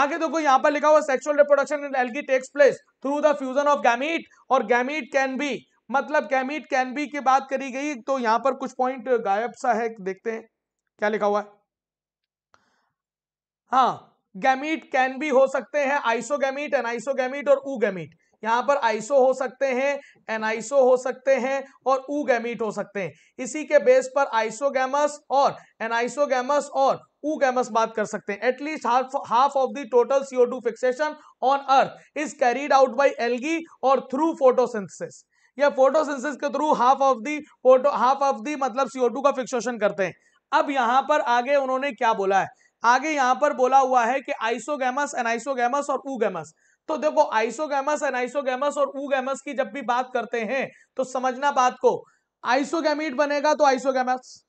आगे देखो यहाँ पर लिखा हुआ sexual reproduction in algae takes place through the fusion of gamete और गैमीट कैन बी मतलब गैमीट कैन बी की बात करी गई तो यहाँ पर कुछ पॉइंट गायब सा है देखते हैं क्या लिखा हुआ है हाँ गैमीट कैन भी हो सकते हैं आइसो आइसोगैमीट एनाइसोगैमीट और ऊ ऊगैमीट यहाँ पर आइसो हो सकते हैं एनाइसो हो सकते हैं और ऊ ऊगैमीट हो सकते हैं इसी के बेस पर आइसोगैमस और गैमस और ऊ गैमस बात कर सकते हैं at least half half of the total CO two fixation on earth is carried out by algae और थ्रू फोटोसिंथेसिस या फोटोसिंथेसिस के through half of the photo half of the मतलब सीओ टू का फिक्सेशन करते हैं अब यहां पर आगे उन्होंने क्या बोला है आगे यहां पर बोला हुआ है कि आइसोगेमस एनाइसोगेमस और ऊगैमस तो देखो आइसोगेमस एनाइसोगेमस और ऊगैमस की जब भी बात करते हैं तो समझना बात को आइसोगैमीट बनेगा तो आइसोगेमस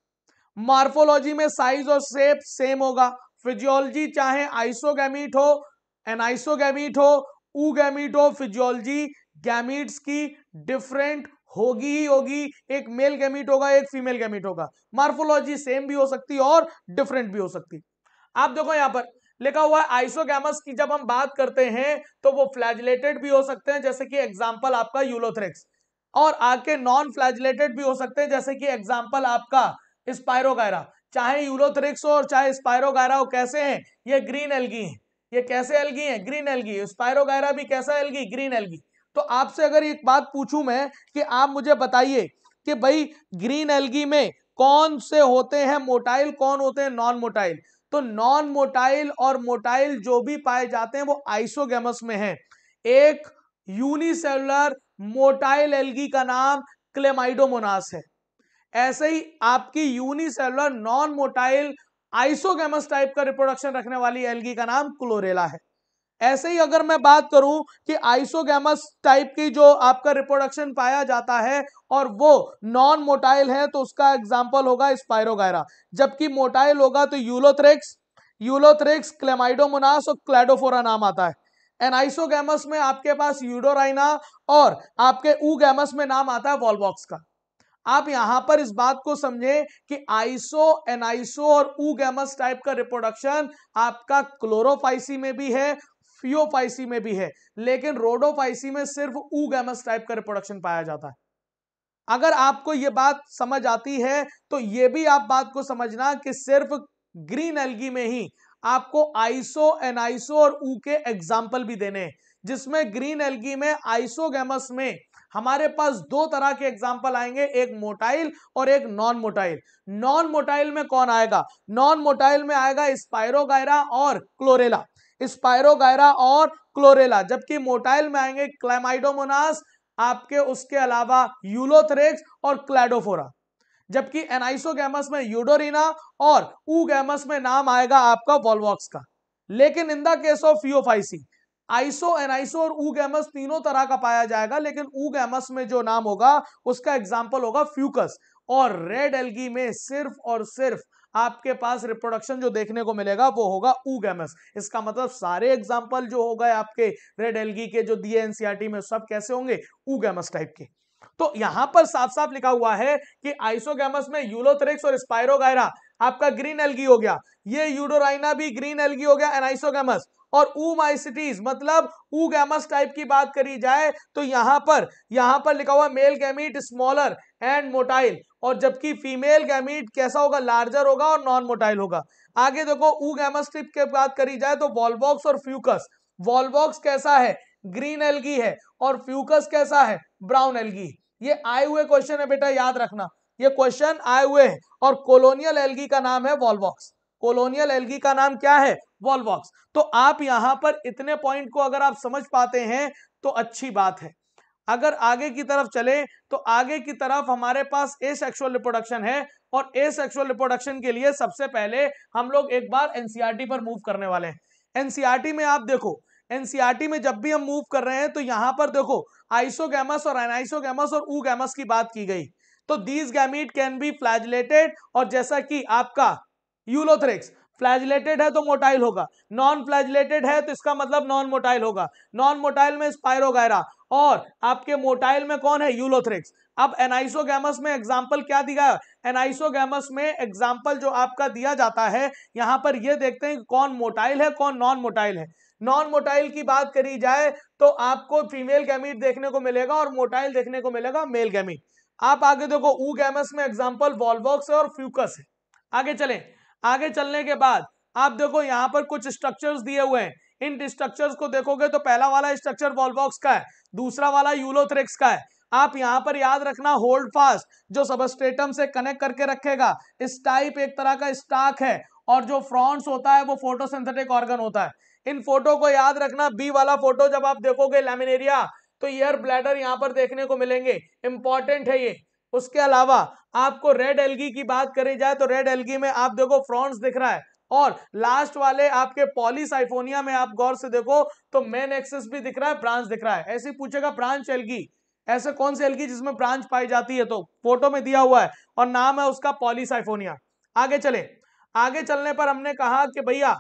मार्फोलॉजी में साइज और शेप सेम होगा फिजियोलॉजी चाहे आइसोगेमीट हो एनाइसोगैमीट हो गैमीट हो फिजियोलॉजी गैमीट्स की डिफरेंट होगी ही होगी एक मेल गैमीट होगा एक फीमेल गैमीट होगा मार्फोलॉजी सेम भी हो सकती है और डिफरेंट भी हो सकती आप देखो यहां पर लिखा हुआ है आइसोगैमस की जब हम बात करते हैं तो वो फ्लैजलेटेड भी हो सकते हैं जैसे कि एग्जाम्पल आपका यूलोथ्रेक्स और आके नॉन फ्लैजलेटेड भी हो सकते हैं जैसे कि एग्जाम्पल आपका स्पायरोगायरा चाहे यूलोथ्रिक्स हो और चाहे स्पायरोगायरा हो कैसे हैं ये ग्रीन एलगी हैं ये कैसे एलगी हैं ग्रीन एलगी स्पायरोगायरा भी कैसा एलगी ग्रीन एलगी तो आपसे अगर एक बात पूछूं मैं कि आप मुझे बताइए कि भाई ग्रीन एलगी में कौन से होते हैं मोटाइल कौन होते हैं नॉन मोटाइल तो नॉन मोटाइल और मोटाइल जो भी पाए जाते हैं वो आइसोगेमस में हैं एक यूनिसेलुलर मोटाइल एलगी का नाम क्लेमाइडोमोनास है ऐसे ही आपकी unicellular non motile isogamous type का रिप्रोडक्शन रखने वाली एलगी का नाम क्लोरेला है ऐसे ही अगर मैं बात करूं कि आइसोगेमस टाइप की जो आपका रिप्रोडक्शन पाया जाता है और वो नॉन मोटाइल है तो उसका एग्जाम्पल होगा स्पायरोगायरा जबकि मोटाइल होगा तो यूलोथ्रेक्स यूलोथ्रेक्स क्लेमाइडोमोनास और क्लेडोफोरा नाम आता है एन आइसोगेमस में आपके पास यूडोराइना और आपके ऊगेमस में नाम आता है वॉलबॉक्स का आप यहां पर इस बात को समझें कि आइसो एनाइसो और ऊगैमस टाइप का रिप्रोडक्शन आपका क्लोरोफाइसी में भी है फियोफाइसी में भी है लेकिन रोडोफाइसी में सिर्फ ऊगैमस टाइप का रिप्रोडक्शन पाया जाता है अगर आपको ये बात समझ आती है तो यह भी आप बात को समझना कि सिर्फ ग्रीन एलगी में ही आपको आइसो एनाइसो और ऊ के एग्जाम्पल भी देने जिसमें ग्रीन एलगी में आइसोगेमस में हमारे पास दो तरह के एग्जाम्पल आएंगे एक मोटाइल और एक नॉन मोटाइल नॉन मोटाइल में कौन आएगा नॉन मोटाइल में आएगा स्पायरोगायरा और क्लोरेला स्पायरोगायरा और क्लोरेला जबकि मोटाइल में आएंगे क्लाइमाइडोमोनास आपके उसके अलावा यूलोथ्रेक्स और क्लैडोफोरा जबकि एनाइसोगैमस में यूडोरिना और ऊगैमस में नाम आएगा आपका वॉलवॉक्स का लेकिन इन द केस ऑफ यूफाइसी आइसो एनाइसो और गैमस तीनों तरह का पाया जाएगा लेकिन गैमस में जो नाम होगा उसका एग्जाम्पल होगा फ्यूकस और रेड एलगी में सिर्फ और सिर्फ आपके पास रिप्रोडक्शन जो देखने को मिलेगा वो होगा गैमस इसका मतलब सारे एग्जाम्पल जो होगा आपके रेड एलगी के जो दिए एनसीआरटी e में सब कैसे होंगे गैमस टाइप के तो यहां पर साफ साफ लिखा हुआ है कि आइसोगैमस में यूलोथ्रिक्स और स्पायरोगायरा आपका ग्रीन एलगी हो गया ये यूडोराइना भी ग्रीन एलगी हो गया एनाइसोगेमस और ऊमाइसिटीज मतलब ऊगैमस टाइप की बात करी जाए तो यहां पर यहां पर लिखा हुआ male gamete smaller and motile और जबकि फीमेल गैमिट कैसा होगा लार्जर होगा और नॉन मोटाइल होगा आगे देखो ऊगैमस टाइप की बात करी जाए तो वॉलबॉक्स और फ्यूकस वॉलबॉक्स कैसा है ग्रीन एलगी है और फ्यूकस कैसा है ब्राउन एलगी ये आए हुए क्वेश्चन है बेटा याद रखना ये क्वेश्चन आए हुए हैं और कोलोनियल एलगी का नाम है वॉलवॉक्स कोलोनियल एलगी का नाम क्या है वॉलवॉक्स तो आप यहां पर इतने पॉइंट को अगर आप समझ पाते हैं तो अच्छी बात है अगर आगे की तरफ चले तो आगे की तरफ हमारे पास ए सेक्शुअल रिप्रोडक्शन है और ए सेक्शुअल रिप्रोडक्शन के लिए सबसे पहले हम लोग एक बार एनसीआरटी e पर मूव करने वाले हैं एनसीआरटी e में आप देखो एनसीआरटी e में जब भी हम मूव कर रहे हैं तो यहां पर देखो आइसोगेमस और एनाइसोगेमस और ऊगैमस की बात की गई तो these gamete can be flagellated और जैसा कि आपका यूलोथ्रिक्स फ्लैजलेटेड है तो मोटाइल होगा नॉन फ्लैजलेटेड है तो इसका मतलब नॉन मोटाइल होगा नॉन मोटाइल में स्पायरोगायरा और आपके मोटाइल में कौन है यूलोथ्रिक्स अब एनाइसोगैमस में एग्जाम्पल क्या दिया एनाइसोगैमस में एग्जाम्पल जो आपका दिया जाता है यहाँ पर यह देखते हैं कौन मोटाइल है कौन नॉन मोटाइल है नॉन मोटाइल की बात करी जाए तो आपको फीमेल गैमीट देखने को मिलेगा और मोटाइल देखने को मिलेगा मेल गैमिट आप आगे देखो ऊ गैमस में एग्जाम्पल वॉल्वॉक्स है और फ्यूकस है आगे चले आगे चलने के बाद आप देखो यहाँ पर कुछ स्ट्रक्चर्स दिए हुए हैं इन स्ट्रक्चर्स को देखोगे तो पहला वाला स्ट्रक्चर वॉलबॉक्स का है दूसरा वाला यूलोथ्रिक्स का है आप यहाँ पर याद रखना होल्ड फास्ट जो सबस्टेटम से कनेक्ट करके रखेगा इस टाइप एक तरह का स्टाक है और जो फ्रॉन्ट्स होता है वो फोटोसिंथेटिक ऑर्गन होता है इन फोटो को याद रखना बी वाला फोटो जब आप देखोगे लेमिनेरिया तो ईयर ब्लैडर यहाँ पर देखने को मिलेंगे इंपॉर्टेंट है ये उसके अलावा आपको रेड एलगी की बात करी जाए तो रेड एलगी में आप देखो फ्रॉन्ट्स दिख रहा है और लास्ट वाले आपके पॉलीसाइफोनिया में आप गौर से देखो तो मेन एक्सेस भी दिख रहा है ब्रांच दिख रहा है ऐसे पूछेगा ब्रांच एलगी ऐसे कौन सी एलगी जिसमें ब्रांच पाई जाती है तो फोटो में दिया हुआ है और नाम है उसका पॉलीसाइफोनिया आगे चले आगे चलने पर हमने कहा कि भैया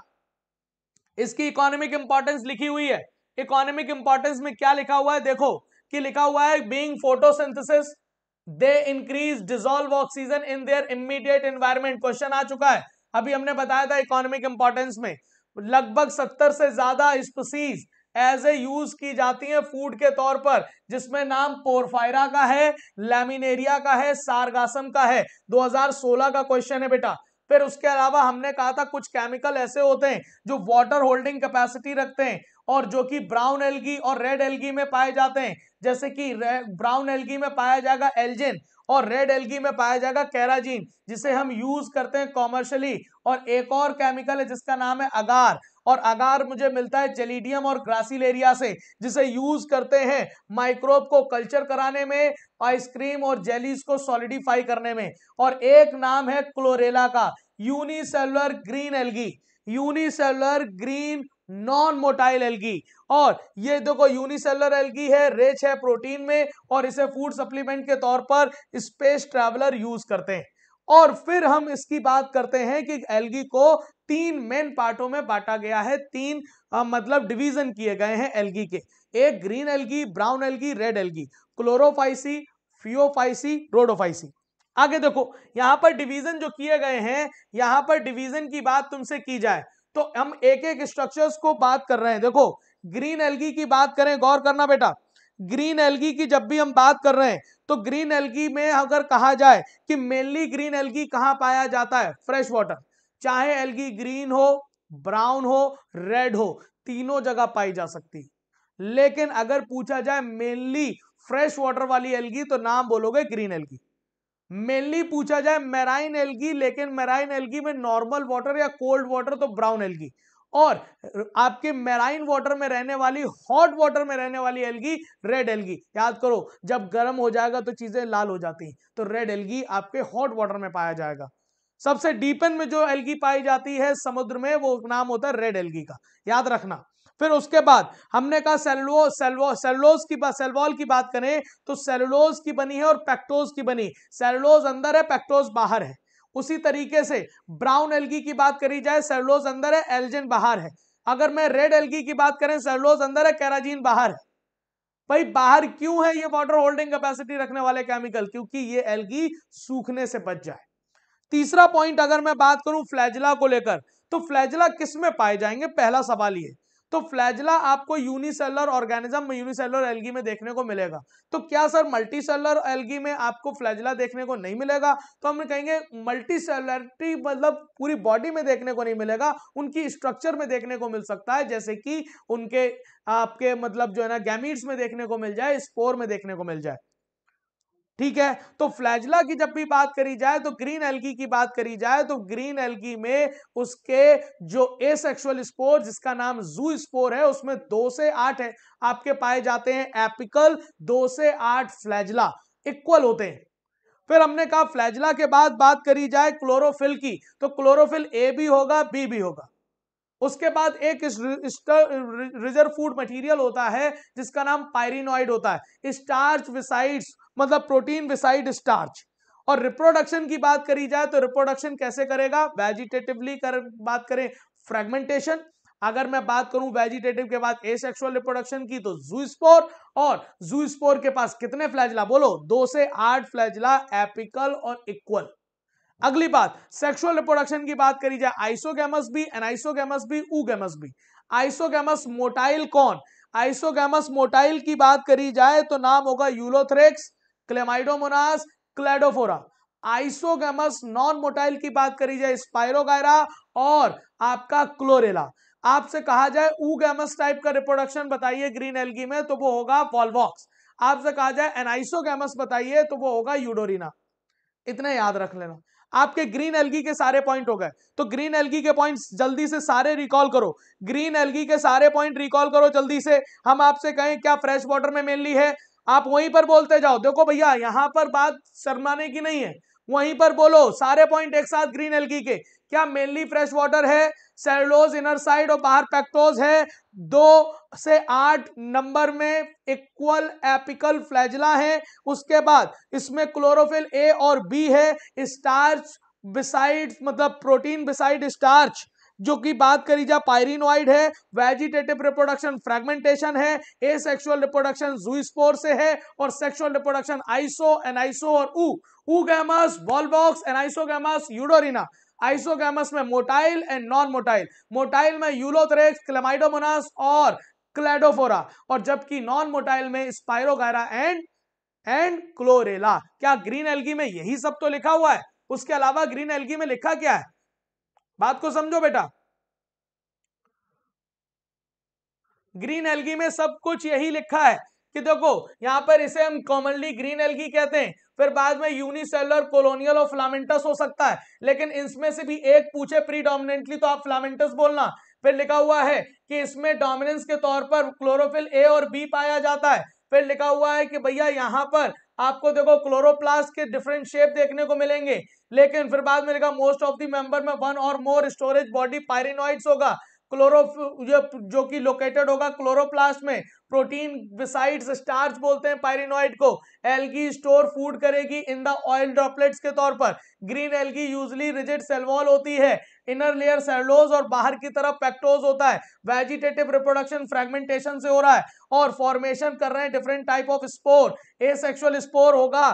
इसकी इकोनॉमिक इंपॉर्टेंस लिखी हुई है इकोनॉमिक इंपॉर्टेंस में क्या लिखा हुआ है देखो कि लिखा हुआ है being photosynthesis they increase dissolved oxygen in their immediate environment question आ चुका है अभी हमने बताया था इकोनॉमिक इंपॉर्टेंस में लगभग सत्तर से ज्यादा स्पीसीज एज ए यूज की जाती है फूड के तौर पर जिसमें नाम पोरफायरा का है लेमिनेरिया का है सारगासम का है 2016 का क्वेश्चन है बेटा फिर उसके अलावा हमने कहा था कुछ केमिकल ऐसे होते हैं जो वाटर होल्डिंग कैपेसिटी रखते हैं और जो कि ब्राउन एल्गी और रेड एल्गी में पाए जाते हैं जैसे कि ब्राउन एल्गी में पाया जाएगा एल्जेन और रेड एल्गी में पाया जाएगा कैराजीन जिसे हम यूज करते हैं कॉमर्शियली और एक और केमिकल है जिसका नाम है अगार और अगार मुझे मिलता है जेलिडियम और एरिया से जिसे यूज करते हैं माइक्रोब को कल्चर कराने में आइसक्रीम और जेलीज को सॉलिडिफाई करने में और एक नाम है क्लोरेला का unicellular green algae unicellular green non motile algae और ये देखो यूनिसेलर एल्गी है रेच है प्रोटीन में और इसे फूड सप्लीमेंट के तौर पर स्पेस ट्रैवलर यूज करते हैं और फिर हम इसकी बात करते हैं कि एल्गी को तीन मेन पार्टों में बांटा गया है तीन आ, मतलब डिवीजन किए गए हैं एल्गी के एक green algae brown algae red algae Chlorophyceae Phaeophyceae Rhodophyceae आगे देखो यहां पर डिवीजन जो किए गए हैं यहां पर डिवीजन की बात तुमसे की जाए तो हम एक एक स्ट्रक्चर्स को बात कर रहे हैं देखो ग्रीन एलगी की बात करें गौर करना बेटा ग्रीन एलगी की जब भी हम बात कर रहे हैं तो ग्रीन एलगी में अगर कहा जाए कि मेनली ग्रीन एलगी कहाँ पाया जाता है फ्रेश वाटर चाहे एलगी ग्रीन हो ब्राउन हो रेड हो तीनों जगह पाई जा सकती लेकिन अगर पूछा जाए मेनली फ्रेश वाटर वाली एलगी तो नाम बोलोगे ग्रीन एलगी मेनली पूछा जाए मेराइन एलगी लेकिन मेराइन एलगी में नॉर्मल वाटर या कोल्ड वाटर तो ब्राउन एलगी और आपके मेराइन वाटर में रहने वाली हॉट वाटर में रहने वाली एलगी रेड एलगी याद करो जब गर्म हो जाएगा तो चीजें लाल हो जाती हैं तो रेड एलगी आपके हॉट वाटर में पाया जाएगा सबसे डीपन में जो एलगी पाई जाती है समुद्र में वो नाम होता है रेड एलगी का याद रखना फिर उसके बाद हमने कहा सेलो सेलो की सेलवॉल की बात करें तो सेलोलोज की बनी है और पैक्टोज की बनी सेलोलोज अंदर है पैक्टोज बाहर है उसी तरीके से ब्राउन एल्गी की बात करी जाए सेलोज अंदर है एल्जिन बाहर है अगर मैं रेड एल्गी की बात करें सेलुलोज अंदर है कैराजीन बाहर है भाई बाहर क्यों है ये वाटर होल्डिंग कैपेसिटी रखने वाले केमिकल क्योंकि ये एल्गी सूखने से बच जाए तीसरा पॉइंट अगर मैं बात करूं फ्लैजला को लेकर तो फ्लैजला किस में पाए जाएंगे पहला सवाल ये तो फ्लैजला आपको यूनिसेलर ऑर्गेनिज्म में यूनिसेलर एलगी में देखने को मिलेगा तो क्या सर मल्टी सेलर एलगी में आपको फ्लैजला देखने को नहीं मिलेगा तो हम कहेंगे मल्टी सेलरिटी मतलब पूरी बॉडी में देखने को नहीं मिलेगा उनकी स्ट्रक्चर में देखने को मिल सकता है जैसे कि उनके आपके मतलब जो है ना गैमिट्स में देखने को मिल जाए स्पोर में देखने को मिल जाए ठीक है तो फ्लैजला की जब भी बात करी जाए तो ग्रीन एल्गी की बात करी जाए तो ग्रीन एल्गी में उसके जो ए सेक्शुअल स्पोर जिसका नाम जू स्पोर है उसमें दो से आठ है आपके पाए जाते हैं एपिकल दो से आठ फ्लैजला इक्वल होते हैं फिर हमने कहा फ्लैजला के बाद बात करी जाए क्लोरोफिल की तो क्लोरोफिल ए भी होगा बी भी होगा उसके बाद एक रिजर्व फूड मटेरियल होता है जिसका नाम पायरिनॉइड होता है स्टार्च विसाइड्स मतलब प्रोटीन विसाइड स्टार्च और रिप्रोडक्शन की बात करी जाए तो रिप्रोडक्शन कैसे करेगा वेजिटेटिवली कर बात करें फ्रेगमेंटेशन अगर मैं बात करूं वेजिटेटिव के बाद एसेक्सुअल रिप्रोडक्शन की तो जूस्पोर और जूस्पोर के पास कितने फ्लैजला बोलो दो से आठ फ्लैजला एपिकल और इक्वल अगली बात सेक्सुअल रिप्रोडक्शन की बात करी जाए आइसोगेमस भी एनाइसोगेमस भी उगेमस भी आइसोगेमस मोटाइल कौन आइसोगेमस मोटाइल की बात करी जाए तो नाम होगा Ulothrix Chlamydomonas Cladophora isogamous non motile की बात करी जाए स्पायरोगायरा और आपका क्लोरेला आपसे कहा जाए ऊगेमस टाइप का रिप्रोडक्शन बताइए ग्रीन एलगी में तो वो होगा वॉलवॉक्स आपसे कहा जाए एनाइसोगेमस बताइए तो वो होगा यूडोरिना इतने याद रख लेना आपके ग्रीन एलगी के सारे पॉइंट हो गए तो ग्रीन एलगी के पॉइंट्स जल्दी से सारे रिकॉल करो ग्रीन एलगी के सारे पॉइंट रिकॉल करो जल्दी से हम आपसे कहें क्या फ्रेश वाटर में मेनली है आप वहीं पर बोलते जाओ देखो भैया यहाँ पर बात शर्माने की नहीं है वहीं पर बोलो सारे पॉइंट एक साथ ग्रीन एलगी के क्या मेनली फ्रेश वाटर है सेलोज इनर साइड और बाहर पैक्टोज है दो से आठ नंबर में इक्वल एपिकल फ्लैजला है उसके बाद इसमें क्लोरोफिल ए और बी है स्टार्च बिसाइड मतलब प्रोटीन बिसाइड स्टार्च जो कि बात करी जा पायरिनोइड है वेजिटेटिव रिप्रोडक्शन फ्रेगमेंटेशन है ए सेक्सुअल रिप्रोडक्शन जूस्पोर से है और सेक्सुअल रिप्रोडक्शन आइसो एनाइसो और ऊ ऊगैमस बॉलबॉक्स गैमस यूडोरिना आइसोगैमस में motile and non motile motile में यूलोथरेक्स क्लेमाइडोमोनास और क्लेडोफोरा और जबकि नॉन मोटाइल में स्पायरोगायरा एंड एंड क्लोरेला क्या ग्रीन एल्गी में यही सब तो लिखा हुआ है उसके अलावा ग्रीन एल्गी में लिखा क्या है बात को समझो बेटा ग्रीन एलगी में सब कुछ यही लिखा है कि देखो यहां पर इसे हम कॉमनली ग्रीन एलगी कहते हैं फिर बाद में यूनिसेलर कोलोनियल और फ्लामेंटस हो सकता है लेकिन इसमें से भी एक पूछे प्रीडोमिनेंटली तो आप फ्लामेंटस बोलना फिर लिखा हुआ है कि इसमें डोमिनेंस के तौर पर क्लोरोफिल ए और बी पाया जाता है फिर लिखा हुआ है कि भैया यहां पर आपको देखो क्लोरोप्लास्ट के डिफरेंट शेप देखने को मिलेंगे लेकिन फिर बाद में देखा मोस्ट ऑफ दी मेंबर में वन और मोर स्टोरेज बॉडी पायरिनॉइड्स होगा क्लोरो जो, कि लोकेटेड होगा क्लोरोप्लास्ट में प्रोटीन बिसाइड्स स्टार्च बोलते हैं पायरिनॉइड को एल्गी स्टोर फूड करेगी इन द ऑयल ड्रॉपलेट्स के तौर पर green algae usually rigid cell wall होती है इनर लेयर सेलोज और बाहर की तरफ पैक्टोज होता है वेजिटेटिव रिप्रोडक्शन फ्रेगमेंटेशन से हो रहा है और फॉर्मेशन कर रहे हैं different type of spore asexual spore होगा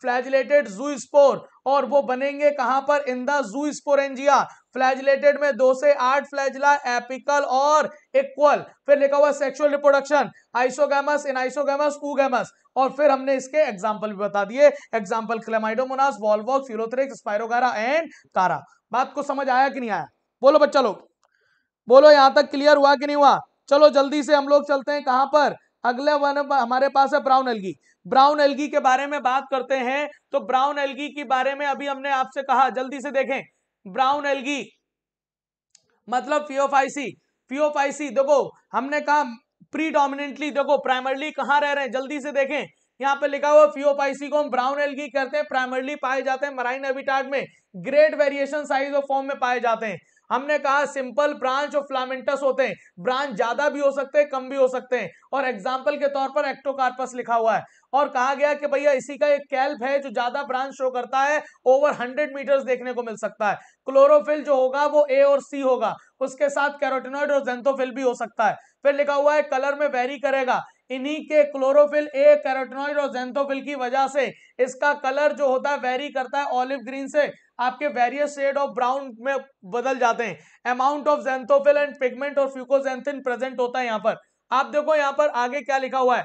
फ्लैजिलेटेड जू स्पोर और वो बनेंगे कहां पर in the zoosporangia flagellated में दो से आठ फ्लैजिला एपिकल और इक्वल फिर लिखा हुआ sexual reproduction isogamous anisogamous oogamous और फिर हमने इसके एग्जाम्पल भी बता दिए example Chlamydomonas Volvox Ulothrix Spirogyra and Chara बात को समझ आया कि नहीं आया बोलो बच्चा लोग बोलो यहां तक क्लियर हुआ कि नहीं हुआ चलो जल्दी से हम लोग चलते हैं कहां पर अगले वन हमारे पास है ब्राउन एलगी ब्राउन एलगी के बारे में बात करते हैं तो ब्राउन एलगी के बारे में अभी हमने आपसे कहा जल्दी से देखें ब्राउन एलगी मतलब फियोफाइसी फियोफाइसी देखो हमने कहा प्रीडोमिनेंटली देखो प्राइमरली कहाँ रह रहे हैं जल्दी से देखें यहाँ पे लिखा हुआ फियोपाइसी को हम ब्राउन एल की करते हैं प्राइमरली पाए जाते हैं मराइन एबिटाट में ग्रेट वेरिएशन साइज और फॉर्म में पाए जाते हैं हमने कहा सिंपल ब्रांच और फ्लामेंटस होते हैं ब्रांच ज्यादा भी हो सकते हैं कम भी हो सकते हैं और एग्जाम्पल के तौर पर एक्टोकार्पस लिखा हुआ है और कहा गया कि भैया इसी का एक कैल्प है जो ज्यादा ब्रांच शो करता है ओवर हंड्रेड मीटर्स देखने को मिल सकता है क्लोरोफिल जो होगा वो ए और सी होगा उसके साथ कैरोटिनॉइड और जेंथोफिल भी हो सकता है फिर लिखा हुआ है कलर में वेरी करेगा इन्हीं के क्लोरोफिल ए कैरोटनॉइड और जेंथोफिल की वजह से इसका कलर जो होता है वेरी करता है ऑलिव ग्रीन से आपके वेरियस शेड ऑफ ब्राउन में बदल जाते हैं amount of xanthophyll and pigment और फ्यूकोजेंथिन प्रेजेंट होता है यहाँ पर आप देखो यहाँ पर आगे क्या लिखा हुआ है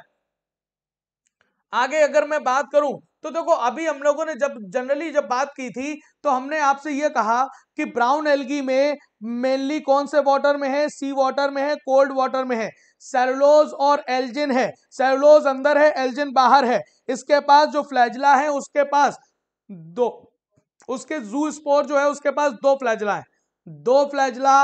आगे अगर मैं बात करूं तो देखो अभी हम लोगों ने जब जनरली जब बात की थी तो हमने आपसे यह कहा कि ब्राउन एलगी में मेनली कौन से वाटर में है सी वाटर में है कोल्ड वाटर में है सेलुलोज और एल्जिन है सेलुलोज अंदर है एल्जिन बाहर है इसके पास जो फ्लैजला है उसके पास दो उसके जू स्पोर जो है उसके पास दो फ्लैजला है दो फ्लैजला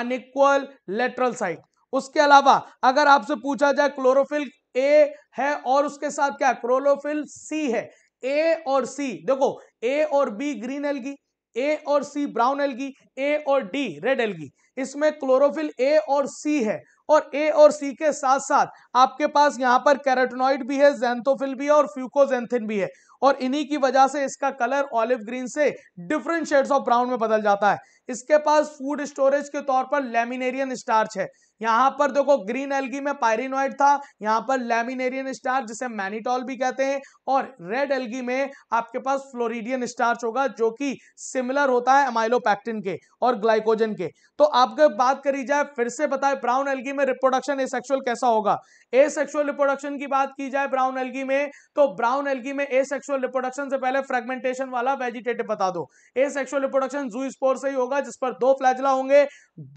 अनिक्वल लेटरल साइड उसके अलावा अगर आपसे पूछा जाए क्लोरोफिल ए है और उसके साथ क्या क्लोरोफिल सी है ए और सी देखो ए और बी ग्रीन एल्गी ए और सी ब्राउन एलगी ए और डी रेड एलगी इसमें क्लोरोफिल ए और सी है और ए और सी के साथ साथ आपके पास यहाँ पर कैरेटोनॉइड भी है जेंथोफिल भी है और फ्यूकोजेंथिन भी है और इन्हीं की वजह से इसका कलर ऑलिव ग्रीन से डिफरेंट शेड्स ऑफ ब्राउन में बदल जाता है इसके पास फूड स्टोरेज के तौर पर लेमिनेरियन स्टार्च है यहां पर देखो ग्रीन एल्गी में पायरिनोइड था यहां पर लेमिनेरियन स्टार जिसे मैनिटॉल भी कहते हैं और रेड एल्गी में आपके पास फ्लोरिडियन स्टार्च होगा जो कि सिमिलर होता है अमाइलोपैक्टिन के और ग्लाइकोजन के तो आपके बात करी जाए फिर से बताए ब्राउन एल्गी में रिप्रोडक्शन ए कैसा होगा एसेक्सुअल रिप्रोडक्शन की बात की जाए ब्राउन एल्गी में तो ब्राउन एल्गी में एसेक्सुअल रिप्रोडक्शन से पहले फ्रेगमेंटेशन वाला वेजिटेटिव बता दो एसेक्सुअल रिप्रोडक्शन जू स्पोर से ही होगा जिस पर दो फ्लैजला होंगे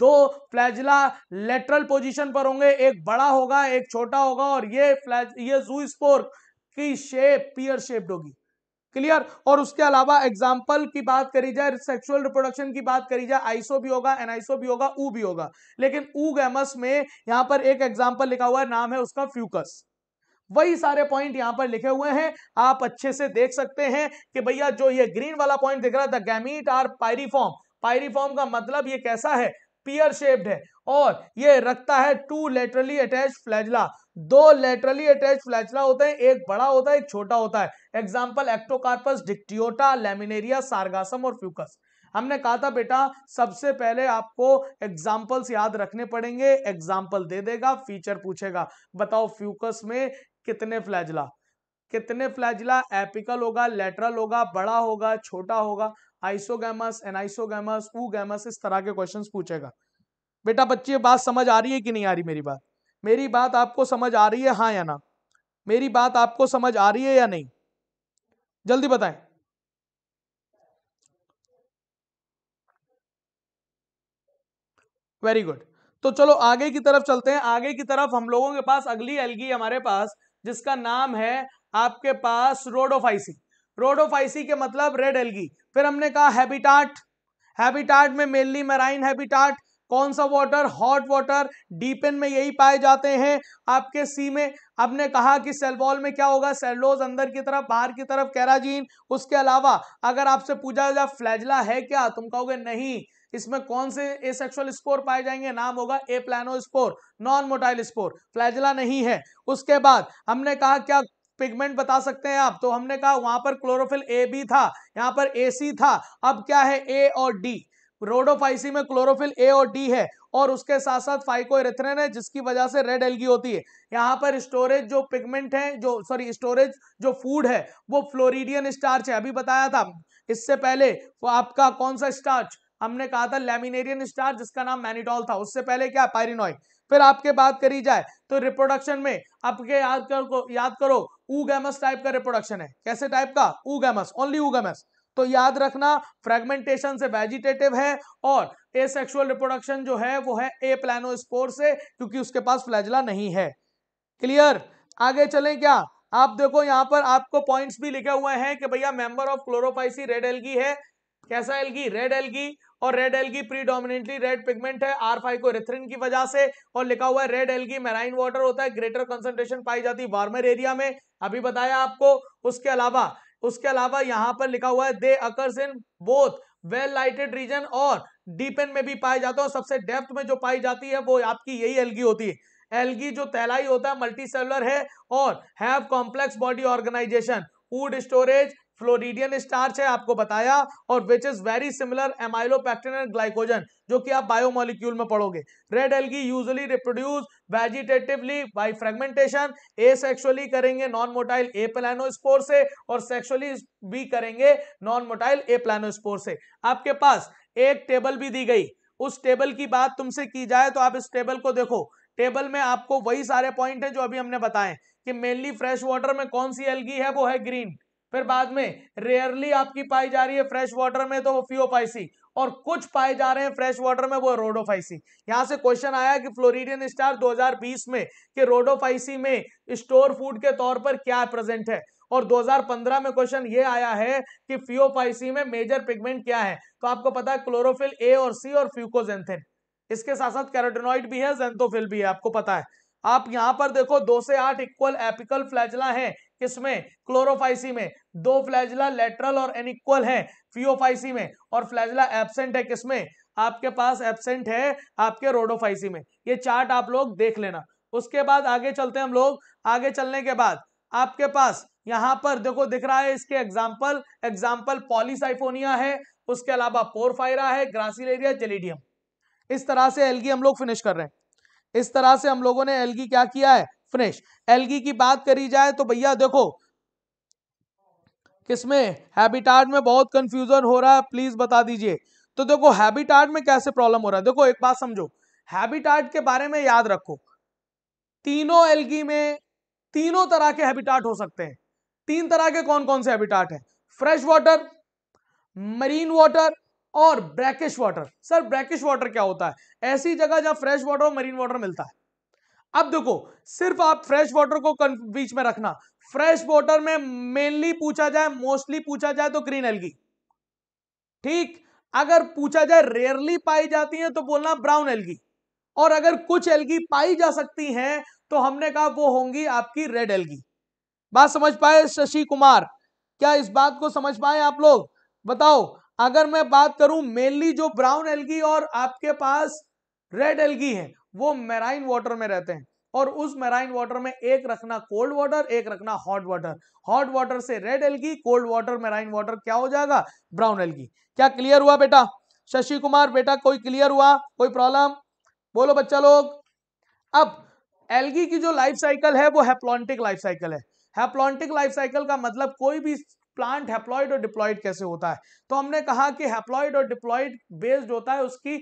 दो फ्लैजला लेटर न्यूट्रल पोजीशन पर होंगे एक बड़ा होगा एक छोटा होगा और ये फ्लैश ये जू स्पोर की शेप पियर शेप्ड होगी क्लियर और उसके अलावा एग्जाम्पल की बात करी जाए सेक्सुअल रिप्रोडक्शन की बात करी जाए आइसो भी होगा एनआईसो भी होगा ऊ भी होगा लेकिन ऊ गैमस में यहां पर एक एग्जाम्पल लिखा हुआ है नाम है उसका फ्यूकस वही सारे पॉइंट यहां पर लिखे हुए हैं आप अच्छे से देख सकते हैं कि भैया जो ये ग्रीन वाला पॉइंट दिख रहा था गैमीट आर पायरीफॉर्म पायरीफॉर्म का मतलब ये कैसा है पियर शेप्ड है और ये रखता है टू लेटरली अटैच फ्लैजला दो लेटरली अटैच फ्लैजला होते हैं एक बड़ा होता है एक छोटा होता है example Ectocarpus Dictyota Laminaria Sargassum और फ्यूकस हमने कहा था बेटा सबसे पहले आपको एग्जाम्पल्स याद रखने पड़ेंगे एग्जाम्पल दे देगा फीचर पूछेगा बताओ फ्यूकस में कितने फ्लैजला कितने फ्लैजला एपिकल होगा लेटरल होगा बड़ा होगा छोटा होगा आइसोगैमस एनाइसोगैमस ऊगैमस इस तरह के क्वेश्चंस पूछेगा बेटा बच्चे बात समझ आ रही है कि नहीं आ रही मेरी बात मेरी बात आपको समझ आ रही है हाँ या ना मेरी बात आपको समझ आ रही है या नहीं जल्दी बताएं वेरी गुड तो चलो आगे की तरफ चलते हैं आगे की तरफ हम लोगों के पास अगली एलगी हमारे पास जिसका नाम है आपके पास रोडोफाइसी रोडोफाइसी के मतलब रेड एलगी फिर हमने कहा हैबिटाट हैबिटाट में मेनली मैराइन हैबिटाट कौन सा वाटर हॉट वाटर डीपेन में यही पाए जाते हैं आपके सी में आपने कहा कि सेलवॉल में क्या होगा सेलोज अंदर की तरफ बाहर की तरफ कैराजीन उसके अलावा अगर आपसे पूछा जाए फ्लैजला है क्या तुम कहोगे नहीं इसमें कौन से ए स्पोर पाए जाएंगे नाम होगा aplanospore non motile spore flagella नहीं है उसके बाद हमने कहा क्या पिगमेंट बता सकते हैं आप तो हमने कहा वहां पर क्लोरोफिल ए बी था यहाँ पर ए सी था अब क्या है ए और डी रोडोफाइसी में क्लोरोफिल ए और डी है और उसके साथ साथ फाइकोरेथ्रेन है जिसकी वजह से रेड एलगी होती है यहाँ पर स्टोरेज जो पिगमेंट है जो सॉरी स्टोरेज जो फूड है वो फ्लोरिडियन स्टार्च है अभी बताया था इससे पहले वो आपका कौन सा स्टार्च हमने कहा था लेमिनेरियन स्टार जिसका नाम मैनिटॉल था उससे पहले क्या पायरिनॉइड फिर आपके बात करी जाए तो रिप्रोडक्शन में आपके याद करो याद करो ऊगैमस टाइप का रिप्रोडक्शन है कैसे टाइप का ऊगैमस ओनली ऊगैमस तो याद रखना फ्रेगमेंटेशन से वेजिटेटिव है और ए एसेक्सुअल रिप्रोडक्शन जो है वो है ए प्लानोस्पोर से क्योंकि उसके पास फ्लैजला नहीं है क्लियर आगे चले क्या आप देखो यहाँ पर आपको पॉइंट्स भी लिखे हुए हैं कि भैया member of Chlorophyceae red algae है कैसा एलगी रेड एलगी और red algae predominantly red pigment है आर फाइव को रेथ्रिन की वजह से और लिखा हुआ है रेड एलगी मेराइन वाटर होता है ग्रेटर कंसंट्रेशन पाई जाती है वार्मर एरिया में अभी बताया आपको उसके अलावा उसके अलावा यहाँ पर लिखा हुआ है they occur in both well lighted region और डीपेन में भी पाए जाते हैं सबसे डेप्थ में जो पाई जाती है वो आपकी यही एलगी होती है एलगी जो तैलाई होता है मल्टी सेलर है और have complex body organisation food storage floridean starch है आपको बताया और which is very similar amylopectin and glycogen जो कि आप बायोमोलिक्यूल में पढ़ोगे red algae usually reproduce vegetatively by fragmentation asexually करेंगे नॉन मोटाइल ए प्लानोस्पोर से और सेक्सुअली भी करेंगे नॉन मोटाइल ए प्लानोस्पोर से आपके पास एक टेबल भी दी गई उस टेबल की बात तुमसे की जाए तो आप इस टेबल को देखो टेबल में आपको वही सारे पॉइंट हैं जो अभी हमने बताए कि मेनली फ्रेश वाटर में कौन सी एलगी है वो है ग्रीन फिर बाद में रेयरली आपकी पाई जा रही है फ्रेश वाटर में तो वो फ्यूपाइसी और कुछ पाए जा रहे हैं फ्रेश वाटर में वो रोडोफाइसी यहाँ से क्वेश्चन आया कि फ्लोरिडियन स्टार 2020 में कि रोडोफाइसी में स्टोर फूड के तौर पर क्या प्रेजेंट है और 2015 में क्वेश्चन ये आया है कि फियोफाइसी में मेजर पिगमेंट क्या है तो आपको पता है क्लोरोफिल ए और सी और फ्यूकोजेंथिन इसके साथ साथ कैरोटेनॉइड भी है जेंथोफिल भी है आपको पता है आप यहां पर देखो दो से आठ इक्वल एपिकल फ्लैजला है किसमें क्लोरोफाइसी में दो फ्लैजला लेटरल और एनिक्वल है फियोफाइसी में और फ्लैजला एबसेंट है किसमें आपके पास एबसेंट है आपके रोडोफाइसी में ये चार्ट आप लोग देख लेना उसके बाद आगे चलते हैं हम लोग आगे चलने के बाद आपके पास यहाँ पर देखो दिख रहा है इसके एग्जाम्पल एग्जाम्पल पॉलीसाइफोनिया है उसके अलावा पोरफायरा है ग्रासिलेरिया जेलिडियम इस तरह से एलगी हम लोग फिनिश कर रहे हैं इस तरह से हम लोगों ने एलगी क्या किया है फ्रेश एलगी की बात करी जाए तो भैया देखो किसमें हैबिटाट में बहुत कंफ्यूजन हो रहा है प्लीज बता दीजिए तो देखो हैबिटाट में कैसे प्रॉब्लम हो रहा है देखो एक बात समझो हैबिटाट के बारे में याद रखो तीनों एलगी में तीनों तरह के हैबिटाट हो सकते हैं तीन तरह के कौन कौन से हैबिटाट हैं फ्रेश वाटर मरीन वाटर और brackish water sir brackish water क्या होता है ऐसी जगह जहां फ्रेश वाटर और मरीन वाटर मिलता है अब देखो सिर्फ आप फ्रेश वाटर को बीच में रखना फ्रेश वाटर में मेनली पूछा जाए मोस्टली पूछा जाए तो ग्रीन एलगी ठीक अगर पूछा जाए रेयरली पाई जाती है तो बोलना ब्राउन एलगी और अगर कुछ एलगी पाई जा सकती हैं तो हमने कहा वो होंगी आपकी रेड एलगी बात समझ पाए शशि कुमार क्या इस बात को समझ पाए आप लोग बताओ अगर मैं बात करूं मेनली जो ब्राउन एलगी और आपके पास रेड एलगी है वो मेराइन वाटर में रहते हैं और उस मेराइन वाटर में एक रखना कोल्ड वाटर एक रखना हॉट वाटर हॉट वाटर से red algae cold water marine water क्या हो जाएगा ब्राउन एलगी क्या क्लियर हुआ बेटा शशि कुमार बेटा कोई क्लियर हुआ कोई प्रॉब्लम बोलो बच्चा लोग अब एलगी की जो लाइफ साइकिल है वो हेप्लॉन्टिक लाइफ साइकिल है हेप्लॉन्टिक लाइफ साइकिल का मतलब कोई भी प्लांट हेप्लॉइड और डिप्लॉइड कैसे होता है तो हमने कहा कि हेप्लॉइड और डिप्लॉइड बेस्ड होता है उसकी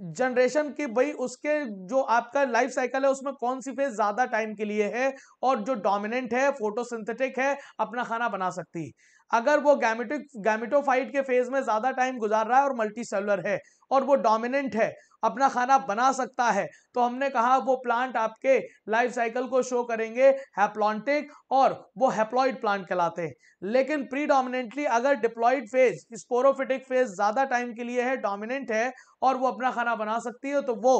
जनरेशन की भाई उसके जो आपका लाइफ साइकिल है उसमें कौन सी फेज ज्यादा टाइम के लिए है और जो डोमिनेंट है फोटोसिंथेटिक है अपना खाना बना सकती अगर वो गैमेटिक गैमेटोफाइट के फेज में ज्यादा टाइम गुजार रहा है और मल्टी सेलर है और वो डोमिनेंट है अपना खाना बना सकता है तो हमने कहा वो प्लांट आपके लाइफ साइकिल को शो करेंगे हैप्लॉन्टिक और वो हैप्लॉइड प्लांट कहलाते हैं लेकिन प्री अगर डिप्लॉइड फेज स्पोरोफिटिक फेज ज़्यादा टाइम के लिए है डोमिनेंट है और वो अपना खाना बना सकती है तो वो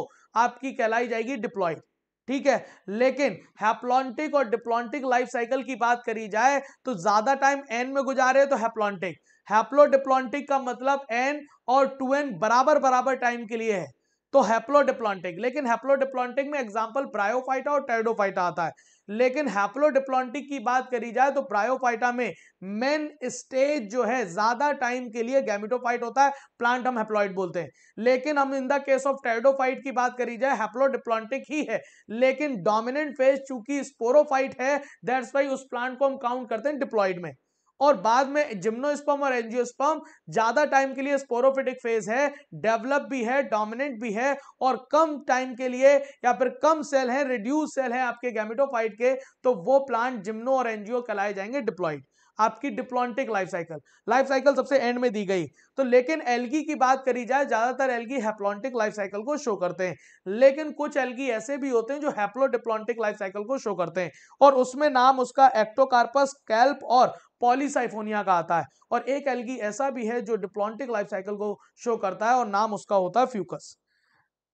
आपकी कहलाई जाएगी डिप्लॉइड ठीक है लेकिन हैप्लॉन्टिक और डिप्लॉन्टिक लाइफ साइकिल की बात करी जाए तो ज्यादा टाइम एन में गुजारे तो हैप्लॉन्टिक हैप्लोडिप्लॉन्टिक का मतलब एन और टू एन बराबर बराबर टाइम के लिए है तो हैप्लोडिप्लॉन्टिक लेकिन हैप्लोडिप्लॉन्टिक में एग्जाम्पल प्रायोफाइटा और टेरडोफाइटा आता है लेकिन हैप्लोडिप्लॉन्टिक की बात करी जाए तो प्रायोफाइटा में मेन स्टेज जो है ज्यादा टाइम के लिए गैमिटोफाइट होता है प्लांट हम हैप्लॉइड बोलते हैं लेकिन हम in the case of pteridophyte की बात करी जाए हैप्लोडिप्लॉन्टिक ही है लेकिन डोमिनेंट फेज चूंकि स्पोरोफाइट है दैट्स वाई उस प्लांट को हम काउंट करते हैं डिप्लॉइड में और बाद में जिम्नोस्पर्म और एंजियोस्पर्म ज्यादा टाइम के लिए स्पोरोफिटिक फेज है डेवलप भी है डोमिनेंट भी है और कम टाइम के लिए या फिर कम सेल है रिड्यूस सेल है आपके गैमिटोफाइट के तो वो प्लांट जिम्नो और एनजीओ कहलाए जाएंगे डिप्लॉइड आपकी diplontic life cycle life cycle सबसे एंड में दी गई तो लेकिन एलगी की बात करी जाए ज्यादातर एलगी हेप्लॉन्टिक लाइफ साइकिल को शो करते हैं लेकिन कुछ एलगी ऐसे भी होते हैं जो हैप्लोडिप्लॉन्टिक लाइफ साइकिल को शो करते हैं और उसमें नाम उसका एक्टोकार्पस कैल्प और पॉलीसाइफोनिया का आता है और एक एलगी ऐसा भी है जो डिप्लॉन्टिक लाइफ साइकिल को शो करता है और नाम उसका होता है फ्यूकस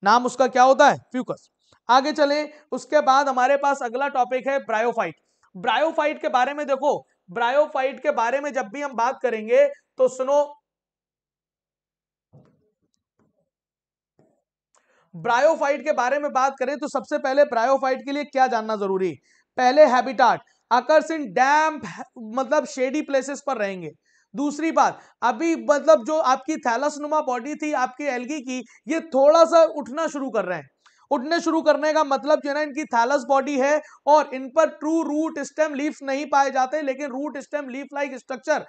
नाम उसका क्या होता है फ्यूकस आगे चले उसके बाद हमारे पास अगला टॉपिक है ब्रायोफाइट ब्रायोफाइट के बारे में देखो ब्रायोफाइट के बारे में जब भी हम बात करेंगे तो सुनो ब्रायोफाइट के बारे में बात करें तो सबसे पहले ब्रायोफाइट के लिए क्या जानना जरूरी पहले हैबिटाट अकर्स इन डैम्प मतलब शेडी प्लेसेस पर रहेंगे दूसरी बात अभी मतलब जो आपकी थैलस नुमा बॉडी थी आपकी एलगी की ये थोड़ा सा उठना शुरू कर रहे हैं उठने शुरू करने का मतलब जो है ना इनकी थैलस बॉडी है और इन पर ट्रू रूट स्टेम लीफ नहीं पाए जाते लेकिन root stem leaf like structure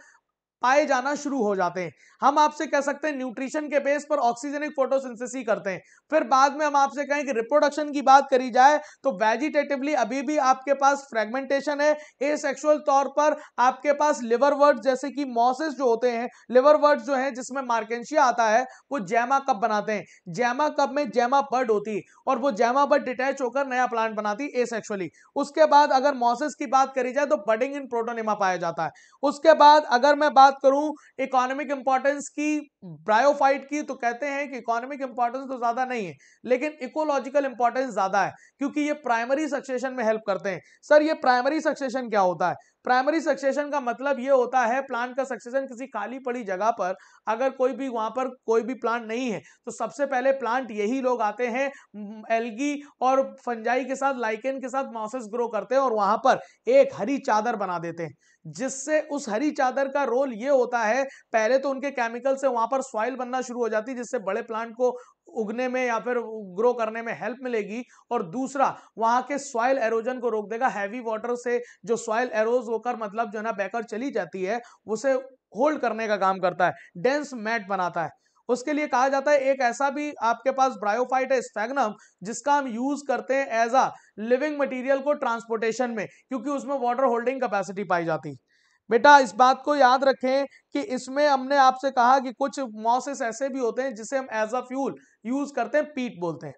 पाए जाना शुरू हो जाते हैं हम आपसे कह सकते हैं न्यूट्रिशन के बेस पर ऑक्सीजनिक फोटोसिंथेसिस ही करते हैं फिर बाद में हम आपसे कहें कि रिप्रोडक्शन की बात करी जाए तो वेजिटेटिवली अभी भी आपके पास फ्रेगमेंटेशन है ए तौर पर आपके पास लिवर वर्ड जैसे कि मॉसेस जो होते हैं लिवर वर्ड जो है जिसमें मार्केशिया आता है वो जैमा कप बनाते हैं जैमा कप में जैमा बर्ड होती है और वो जैमा बर्ड डिटैच होकर नया प्लांट बनाती है उसके बाद अगर मॉसेस की बात करी जाए तो बडिंग इन प्रोटोनिमा पाया जाता है उसके बाद अगर मैं बात बात करूं इकोनॉमिक इंपॉर्टेंस की ब्रायोफाइट की तो कहते हैं कि इकोनॉमिक इंपॉर्टेंस तो ज्यादा नहीं है लेकिन इकोलॉजिकल इंपॉर्टेंस ज्यादा है क्योंकि ये प्राइमरी सक्सेशन में हेल्प करते हैं सर ये प्राइमरी सक्सेशन क्या होता है प्राइमरी सक्सेशन का मतलब ये होता है प्लांट का सक्सेशन किसी खाली पड़ी जगह पर अगर कोई भी वहां पर कोई भी प्लांट नहीं है तो सबसे पहले प्लांट यही लोग आते हैं एलगी और फंजाई के साथ लाइकेन के साथ मॉसेस ग्रो करते हैं और वहां पर एक हरी चादर बना देते हैं जिससे उस हरी चादर का रोल ये होता है पहले तो उनके केमिकल से वहां पर सॉइल बनना शुरू हो जाती है जिससे बड़े प्लांट को उगने में या फिर ग्रो करने में हेल्प मिलेगी और दूसरा वहाँ के सॉयल एरोजन को रोक देगा हैवी वाटर से जो सॉयल एरोज होकर मतलब जो है ना बैकर चली जाती है उसे होल्ड करने का काम करता है डेंस मैट बनाता है उसके लिए कहा जाता है एक ऐसा भी आपके पास ब्रायोफाइट है स्टैगनम जिसका हम यूज करते हैं एज अ लिविंग मटेरियल को ट्रांसपोर्टेशन में क्योंकि उसमें वाटर होल्डिंग कैपेसिटी पाई जाती है बेटा इस बात को याद रखें कि इसमें हमने आपसे कहा कि कुछ मॉसेस ऐसे भी होते हैं जिसे हम एज अ फ्यूल यूज करते हैं पीट बोलते हैं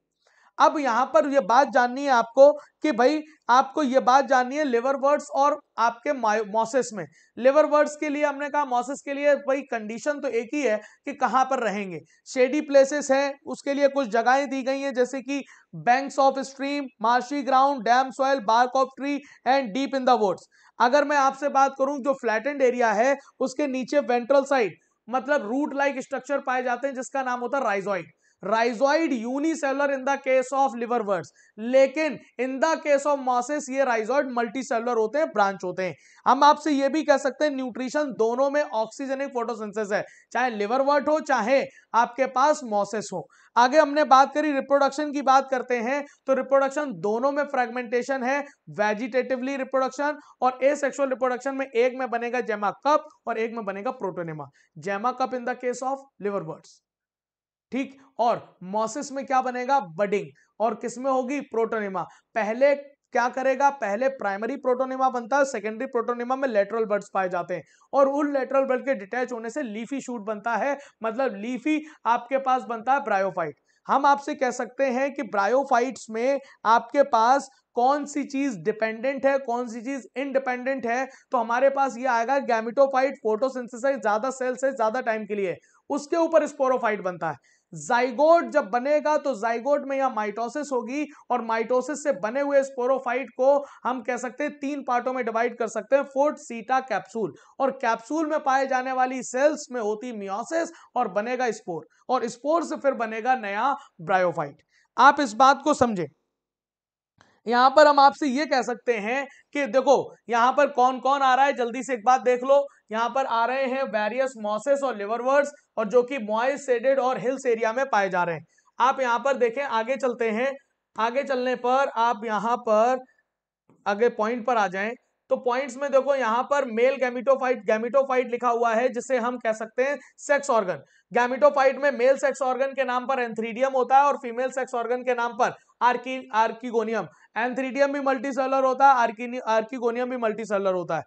अब यहाँ पर ये बात जाननी है आपको कि भाई आपको ये बात जाननी है लेवर वर्ड्स और आपके मॉसेस में लेवर वर्ड्स के लिए हमने कहा मॉसेस के लिए भाई कंडीशन तो एक ही है कि कहाँ पर रहेंगे शेडी प्लेसेस है उसके लिए कुछ जगहें दी गई हैं जैसे कि banks of stream marshy ground damp soil bark of tree and deep in the woods अगर मैं आपसे बात करूं जो फ्लैटेंड एरिया है उसके नीचे वेंट्रल साइड मतलब रूट लाइक स्ट्रक्चर पाए जाते हैं जिसका नाम होता है rhizoid rhizoid unicellular in the case of liverworts लेकिन in the case of mosses ये राइजोइड मल्टीसेलर होते हैं ब्रांच होते हैं हम आपसे ये भी कह सकते हैं न्यूट्रिशन दोनों में ऑक्सीजनिक फोटोसिंथेसिस है चाहे लिवरवर्ट हो चाहे आपके पास मॉसेस हो आगे हमने बात करी रिप्रोडक्शन की बात करते हैं तो रिप्रोडक्शन दोनों में फ्रेगमेंटेशन है वेजिटेटिवली रिप्रोडक्शन और ए सेक्सुअल रिप्रोडक्शन में एक में बनेगा जेमा कप और एक में बनेगा protonema gemma cup in the case of liverworts ठीक और मोसिस में क्या बनेगा बडिंग और किसमें होगी प्रोटोनिमा पहले क्या करेगा पहले प्राइमरी प्रोटोनिमा बनता है सेकेंडरी प्रोटोनिमा में लेटरल बर्ड्स पाए जाते हैं और उन लेटरल बर्ड के डिटैच होने से लीफी शूट बनता है मतलब लीफी आपके पास बनता है ब्रायोफाइट हम आपसे कह सकते हैं कि ब्रायोफाइट्स में आपके पास कौन सी चीज डिपेंडेंट है कौन सी चीज इनडिपेंडेंट है तो हमारे पास ये आएगा गैमिटोफाइट फोटोसिंथेसाइज ज्यादा सेल्स से ज्यादा टाइम के लिए उसके ऊपर स्पोरोफाइट बनता है जाइगोट जब बनेगा तो जाइगोट में यहां माइटोसिस होगी और माइटोसिस से बने हुए स्पोरोफाइट को हम कह सकते हैं तीन पार्टों में डिवाइड कर सकते हैं फोर्ट सीटा कैप्सूल और कैप्सूल में पाए जाने वाली सेल्स में होती मियोसिस और बनेगा स्पोर और स्पोर से फिर बनेगा नया ब्रायोफाइट आप इस बात को समझे यहां पर हम आपसे ये कह सकते हैं कि देखो यहां पर कौन कौन आ रहा है जल्दी से एक बात देख लो यहाँ पर आ रहे हैं वेरियस मॉसेस और लिवरवर्ड्स और जो कि मॉइस सेडेड और हिल्स एरिया में पाए जा रहे हैं आप यहाँ पर देखें आगे चलते हैं आगे चलने पर आप यहाँ पर आगे पॉइंट पर आ जाएं तो पॉइंट्स में देखो यहाँ पर मेल गैमिटोफाइट गैमिटोफाइट लिखा हुआ है जिसे हम कह सकते हैं सेक्स ऑर्गन गैमिटोफाइट में मेल सेक्स ऑर्गन के नाम पर एंथ्रीडियम होता है और फीमेल सेक्स ऑर्गन के नाम पर आर्की आर्कीगोनियम एंथ्रीडियम भी मल्टी सेलर होता है आर्किगोनियम भी मल्टी सेलर होता है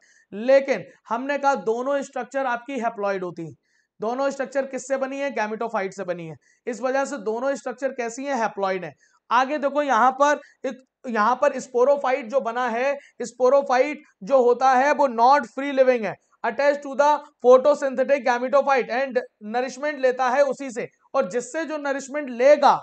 लेकिन हमने कहा दोनों स्ट्रक्चर आपकी हेप्लॉइड होती है दोनों स्ट्रक्चर किससे बनी है गैमिटोफाइट से बनी है इस वजह से दोनों स्ट्रक्चर कैसी है हेप्लॉइड है आगे देखो यहाँ पर एक यहाँ पर स्पोरोफाइट जो बना है स्पोरोफाइट जो होता है वो नॉट फ्री लिविंग है attach to the photosynthetic gametophyte and nourishment लेता है उसी से और जिससे जो नरिशमेंट लेगा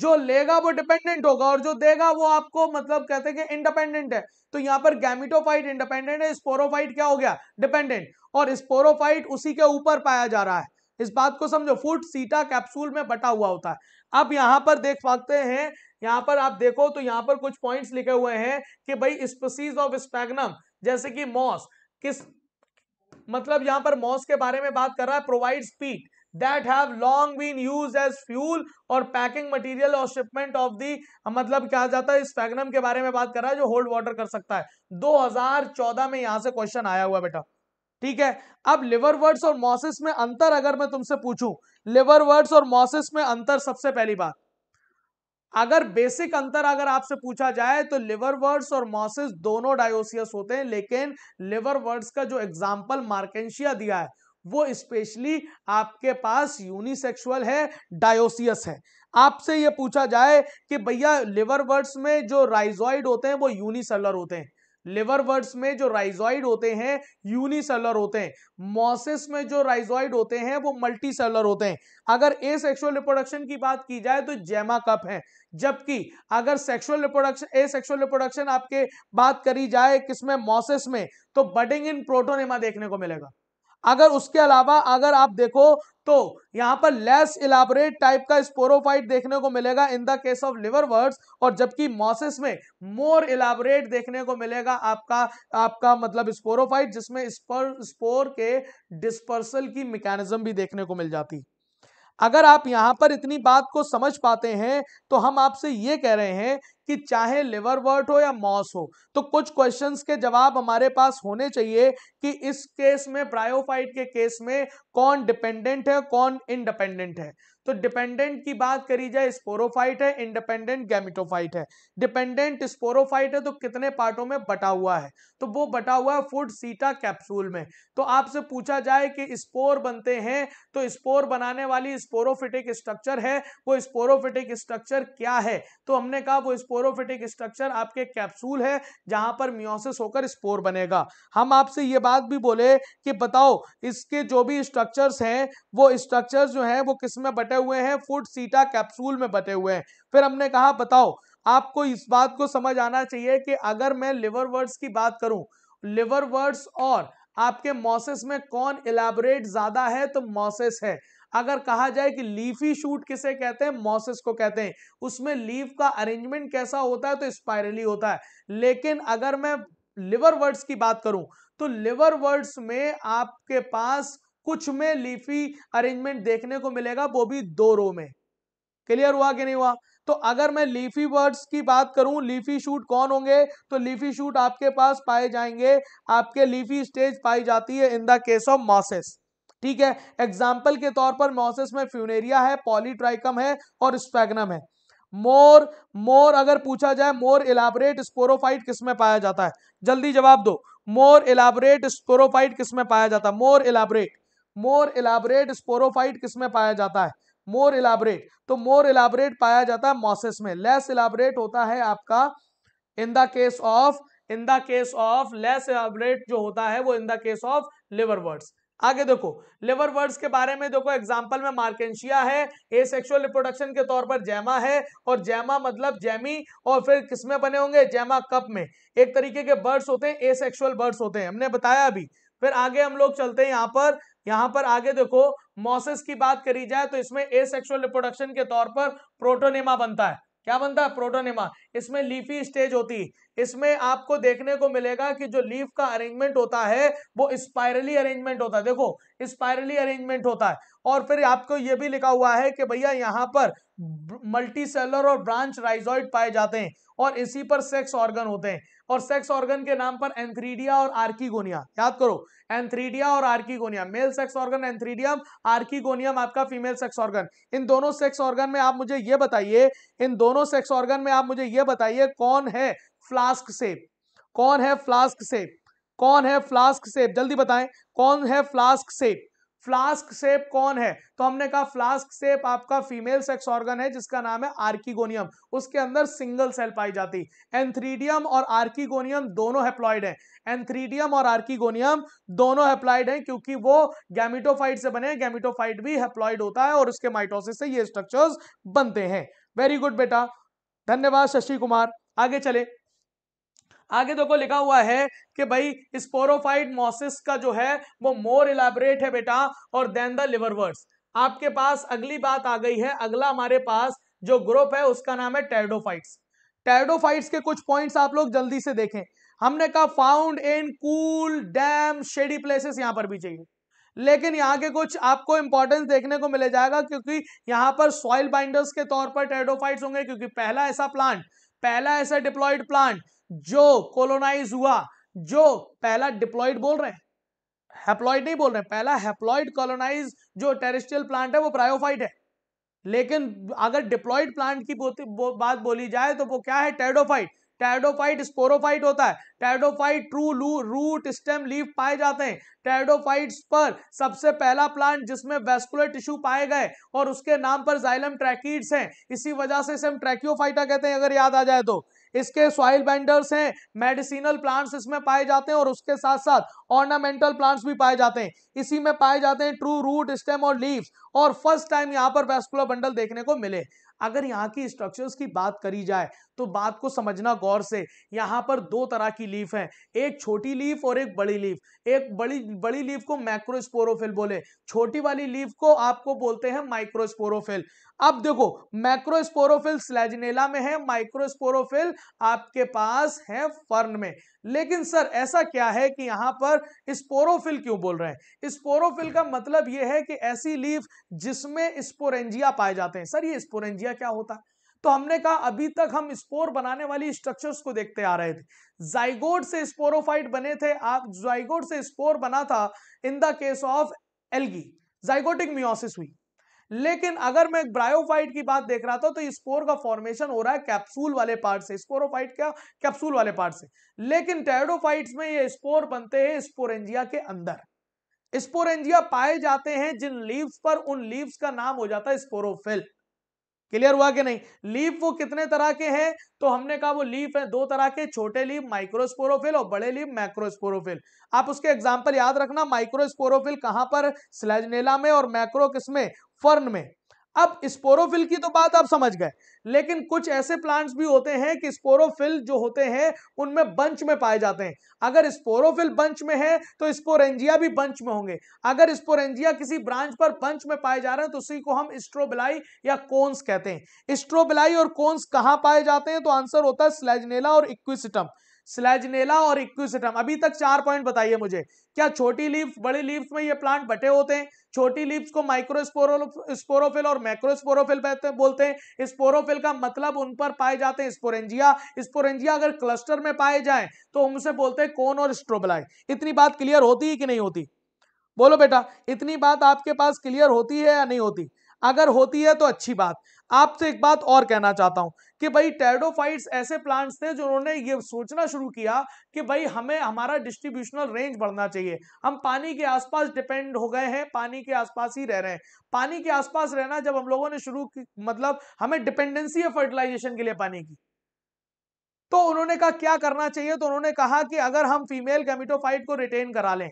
जो लेगा वो डिपेंडेंट होगा और जो देगा वो आपको मतलब कहते हैं कि इंडिपेंडेंट है तो यहाँ पर गैमिटोफाइट इंडिपेंडेंट है स्पोरोफाइट क्या हो गया डिपेंडेंट और स्पोरोफाइट उसी के ऊपर पाया जा रहा है इस बात को समझो फूट सीटा कैप्सूल में बटा हुआ होता है अब यहां पर देख पाते हैं यहां पर आप देखो तो यहां पर कुछ पॉइंट लिखे हुए हैं कि भाई स्पीसीज ऑफ स्पैगनम जैसे कि मॉस किस मतलब यहां पर मॉस के बारे में बात कर रहा है provide peat that have long been use as fuel और पैकिंग मटीरियल और शिपमेंट ऑफ दी मतलब क्या जाता है स्पेगनम के बारे में बात कर रहा है जो होल्ड वाटर कर सकता है 2014 में यहां से क्वेश्चन आया हुआ बेटा ठीक है अब लिवर वर्ड्स और मॉसिस में अंतर अगर मैं तुमसे पूछूं लिवर वर्ड्स और मॉसिस में अंतर सबसे पहली बात अगर बेसिक अंतर अगर आपसे पूछा जाए तो लिवर वर्ड्स और मॉसिस दोनों डायोसियस होते हैं लेकिन लिवर वर्ड्स का जो एग्जाम्पल मार्केशिया दिया है वो स्पेशली आपके पास यूनिसेक्सुअल है डायोसियस है आपसे ये पूछा जाए कि भैया लिवर वर्ड्स में जो राइजॉइड होते हैं वो यूनिसेलर होते हैं लिवर वर्ड्स में जो राइजॉइड होते हैं यूनिसेलर होते हैं मॉसिस में जो राइजॉइड होते हैं वो मल्टी सेलर होते हैं अगर ए सेक्सुअल रिप्रोडक्शन की बात की जाए तो जेमा कप है जबकि अगर sexual reproduction asexual reproduction आपके बात करी जाए किसमें मॉसिस में तो बडिंग इन प्रोटोनेमा देखने को मिलेगा अगर उसके अलावा अगर आप देखो तो यहाँ पर लेस इलाबोरेट टाइप का स्पोरोफाइट देखने को मिलेगा in the case of liverworts और जबकि मॉसिस में मोर इलाबोरेट देखने को मिलेगा आपका आपका मतलब स्पोरोफाइट जिसमें स्पर स्पोर के डिस्पर्सल की मैकेनिज्म भी देखने को मिल जाती अगर आप यहाँ पर इतनी बात को समझ पाते हैं तो हम आपसे ये कह रहे हैं कि चाहे लिवरवर्ट हो या मॉस हो तो कुछ क्वेश्चंस के जवाब हमारे पास होने चाहिए कि इस केस में प्रायोफाइट के केस में कौन डिपेंडेंट है कौन इंडिपेंडेंट है तो डिपेंडेंट की बात करी जाए स्पोरोफाइट है इंडिपेंडेंट गैमिटोफाइट है डिपेंडेंट स्पोरोफाइट है तो कितने पार्टों में बटा हुआ है तो वो बटा हुआ है फूड सीटा कैप्सूल में तो आपसे पूछा जाए कि स्पोर बनते हैं तो स्पोर बनाने वाली स्पोरोफिटिक स्ट्रक्चर है वो स्पोरोफिटिक स्ट्रक्चर क्या है तो हमने कहा वो स्पोरोफिटिक स्ट्रक्चर आपके कैप्सूल है जहां पर मियोसिस होकर स्पोर बनेगा हम आपसे ये बात भी बोले कि बताओ इसके जो भी स्ट्रक्चर्स हैं वो स्ट्रक्चर्स जो हैं वो किस में बटे हुए हैं फूड सीटा कैप्सूल में बटे हुए हैं फिर हमने कहा बताओ आपको इस बात को समझ आना चाहिए कि अगर मैं लिवर वर्ड्स की बात करूं लिवर वर्ड्स और आपके मॉसेस में कौन इलाबोरेट ज्यादा है तो मॉसेस है अगर कहा जाए कि लीफी शूट किसे कहते हैं मॉसिस को कहते हैं उसमें लीफ का अरेंजमेंट कैसा होता है तो स्पायरली होता है लेकिन अगर मैं लिवर वर्ड्स की बात करूं तो लिवर वर्ड्स में आपके पास कुछ में लीफी अरेंजमेंट देखने को मिलेगा वो भी दो रो में क्लियर हुआ कि नहीं हुआ तो अगर मैं लीफी वर्ड्स की बात करूं लीफी शूट कौन होंगे तो लीफी शूट आपके पास पाए जाएंगे आपके लीफी स्टेज पाई जाती है in the case of mosses ठीक है एग्जाम्पल के तौर पर मोसेस में फ्यूनेरिया है पॉलीट्राइकम है और स्पैगनम है मोर मोर अगर पूछा जाए मोर इलाबरेट स्पोरोफाइट किस में पाया जाता है जल्दी जवाब दो मोर इलाबरेट स्पोरोफाइट किस में पाया जाता है more elaborate more elaborate sporophyte किस में पाया जाता है मोर इलाबरेट तो मोर इलाबरेट पाया जाता है मोसेस में लेस इलाबरेट होता है आपका in the case of in the case of less elaborate जो होता है वो in the case of liverworts आगे देखो लिवर वर्ड्स के बारे में देखो एग्जाम्पल में मार्केशिया है ए सेक्सुअल रिप्रोडक्शन के तौर पर जैमा है और जैमा मतलब जैमी और फिर किसमें बने होंगे जैमा कप में एक तरीके के बर्ड्स होते हैं ए सेक्सुअल बर्ड्स होते हैं हमने बताया अभी फिर आगे हम लोग चलते हैं यहाँ पर यहाँ पर आगे देखो मॉसिस की बात करी जाए तो इसमें ए सेक्सुअल रिप्रोडक्शन के तौर पर प्रोटोनेमा बनता है क्या बनता है प्रोटोनेमा इसमें लीफी स्टेज होती है इसमें आपको देखने को मिलेगा कि जो लीफ का अरेंजमेंट होता है वो स्पायरली अरेंजमेंट होता है देखो स्पायरली अरेंजमेंट होता है और फिर आपको ये भी लिखा हुआ है कि भैया यहाँ पर मल्टी सेलर और ब्रांच राइजॉइड पाए जाते हैं और इसी पर सेक्स ऑर्गन होते हैं और सेक्स ऑर्गन के नाम पर एंथ्रीडिया और आर्कीगोनिया याद करो एंथ्रीडिया और archegonia male sex organ antheridium archegonium आपका फीमेल सेक्स ऑर्गन इन दोनों सेक्स ऑर्गन में आप मुझे ये बताइए इन दोनों सेक्स ऑर्गन में आप मुझे ये बताइए कौन है फ्लास्क सेप कौन है फ्लास्क सेप कौन है फ्लास्क सेप जल्दी बताएं कौन है फ्लास्क सेप फ्लास्क सेप कौन है तो हमने कहा फ्लास्क सेप आपका फीमेल सेक्स ऑर्गन है जिसका नाम है आर्किगोनियम उसके अंदर सिंगल सेल पाई जाती एंथ्रीडियम और आर्किगोनियम दोनों हेप्लॉइड हैं एंथ्रीडियम और आर्किगोनियम दोनों हेप्लॉइड हैं क्योंकि वो गैमिटोफाइट से बने गैमिटोफाइट भी हेप्लॉइड होता है और उसके माइटोसिस से ये स्ट्रक्चर्स बनते हैं वेरी गुड बेटा धन्यवाद शशि कुमार आगे चले आगे देखो लिखा हुआ है कि भाई स्पोरोफाइड मॉसिस का जो है वो मोर इलाबरेट है बेटा और देन द लिवरवर्ड्स आपके पास अगली बात आ गई है अगला हमारे पास जो ग्रुप है उसका नाम है टेरडोफाइट्स टेरडोफाइट्स के कुछ पॉइंट्स आप लोग जल्दी से देखें हमने कहा found in cool damp shady places यहां पर भी चाहिए लेकिन यहाँ के कुछ आपको इंपॉर्टेंस देखने को मिले जाएगा क्योंकि यहाँ पर सॉइल बाइंडर्स के तौर पर टेरडोफाइट्स होंगे क्योंकि पहला ऐसा प्लांट पहला ऐसा डिप्लॉयड प्लांट जो कोलोनाइज हुआ जो पहला डिप्लॉइड बोल रहे हैं हैप्लॉइड नहीं बोल रहे पहला हैप्लॉइड कॉलोनाइज जो टेरेस्ट्रियल प्लांट है वो प्रायोफाइट है लेकिन अगर डिप्लॉइड प्लांट की बो, बात बोली जाए तो वो क्या है टेडोफाइट टेडोफाइट स्पोरोफाइट होता है टेडोफाइट ट्रू लू रूट स्टेम लीफ पाए जाते हैं टेडोफाइट्स पर सबसे पहला प्लांट जिसमें वेस्कुलर टिश्यू पाए गए और उसके नाम पर जाइलम ट्रैकिड्स हैं इसी वजह से इसे हम ट्रैकियोफाइटा कहते हैं अगर याद आ जाए तो इसके सॉइल बेंडर्स हैं मेडिसिनल प्लांट्स इसमें पाए जाते हैं और उसके साथ साथ ऑर्नामेंटल प्लांट्स भी पाए जाते हैं इसी में पाए जाते हैं ट्रू रूट स्टेम और लीव्स और फर्स्ट टाइम यहाँ पर वेस्कुलर बंडल देखने को मिले अगर यहाँ की स्ट्रक्चर्स की बात करी जाए तो बात को समझना गौर से यहाँ पर दो तरह की लीफ है एक छोटी लीफ और एक बड़ी लीफ एक बड़ी बड़ी लीफ को मैक्रोस्पोरोफिल बोले छोटी वाली लीफ को आपको बोलते हैं माइक्रोस्पोरोफिल अब देखो मैक्रोस्पोरोफिल स्लैजनेला में है माइक्रोस्पोरोफिल आपके पास है फर्न में लेकिन सर ऐसा क्या है कि यहां पर स्पोरोफिल क्यों बोल रहे हैं स्पोरोफिल का मतलब यह है कि ऐसी लीफ जिसमें स्पोरेंजिया पाए जाते हैं सर ये स्पोरेंजिया क्या होता है तो हमने कहा अभी तक हम स्पोर बनाने वाली स्ट्रक्चर्स को देखते आ रहे थे जाइगोड से स्पोरोफाइट बने थे आप जाइगोड से स्पोर बना था in the case of algae zygotic meiosis हुई लेकिन अगर मैं ब्रायोफाइट की बात देख रहा था तो स्पोर का फॉर्मेशन हो रहा है कैप्सूल वाले पार्ट से स्पोरोफाइट क्या कैप्सूल वाले पार्ट से लेकिन टेरोडोफाइट्स में ये स्पोर बनते हैं स्पोरेंजिया के अंदर स्पोरेंजिया पाए जाते हैं जिन लीव्स पर उन लीव्स का नाम हो जाता है स्पोरोफिल क्लियर हुआ कि नहीं लीफ वो कितने तरह के हैं तो हमने कहा वो लीफ है दो तरह के छोटे लीफ माइक्रोस्पोरोफिल और बड़े लीफ मैक्रोस्पोरोफिल आप उसके एग्जाम्पल याद रखना माइक्रोस्पोरोफिल कहां पर स्लैजनेला में और मैक्रो किसमें फर्न में अब स्पोरोफिल की तो बात आप समझ गए लेकिन कुछ ऐसे प्लांट्स भी होते हैं कि स्पोरोफिल जो होते हैं उनमें बंच में पाए जाते हैं अगर स्पोरोफिल बंच में है तो स्पोरेंजिया भी बंच में होंगे अगर स्पोरेंजिया किसी ब्रांच पर बंच में पाए जा रहे हैं तो उसी को हम स्ट्रोबिलाई या कोन्स कहते हैं स्ट्रोबिलाई और कोन्स कहां पाए जाते हैं तो आंसर होता है स्लेजनेला और इक्विसिटम स्लेजनेला और इक्विसिटम अभी तक चार पॉइंट बताइए मुझे क्या छोटी लीव्स बड़ी लीव्स में ये प्लांट बटे होते हैं छोटी लीव्स को माइक्रोस्पोरोफिल और मैक्रोस्पोरोफिल बोलते हैं स्पोरोफिल का मतलब उन पर पाए जाते हैं स्पोरेंजिया स्पोरेंजिया अगर क्लस्टर में पाए जाए तो उनसे बोलते हैं कौन और स्ट्रोबलाई इतनी बात क्लियर होती है कि नहीं होती बोलो बेटा इतनी बात आपके पास क्लियर होती है या नहीं होती अगर होती है तो अच्छी बात आपसे एक बात और कहना चाहता हूं कि भाई टेडोफाइट्स ऐसे प्लांट्स थे जो उन्होंने ये सोचना शुरू किया कि भाई हमें हमारा डिस्ट्रीब्यूशनल रेंज बढ़ना चाहिए हम पानी के आसपास डिपेंड हो गए हैं पानी के आसपास ही रह रहे हैं पानी के आसपास रहना जब हम लोगों ने शुरू की मतलब हमें डिपेंडेंसी है फर्टिलाइजेशन के लिए पानी की तो उन्होंने कहा क्या करना चाहिए तो उन्होंने कहा कि अगर हम फीमेल गैमिटोफाइट को रिटेन करा लें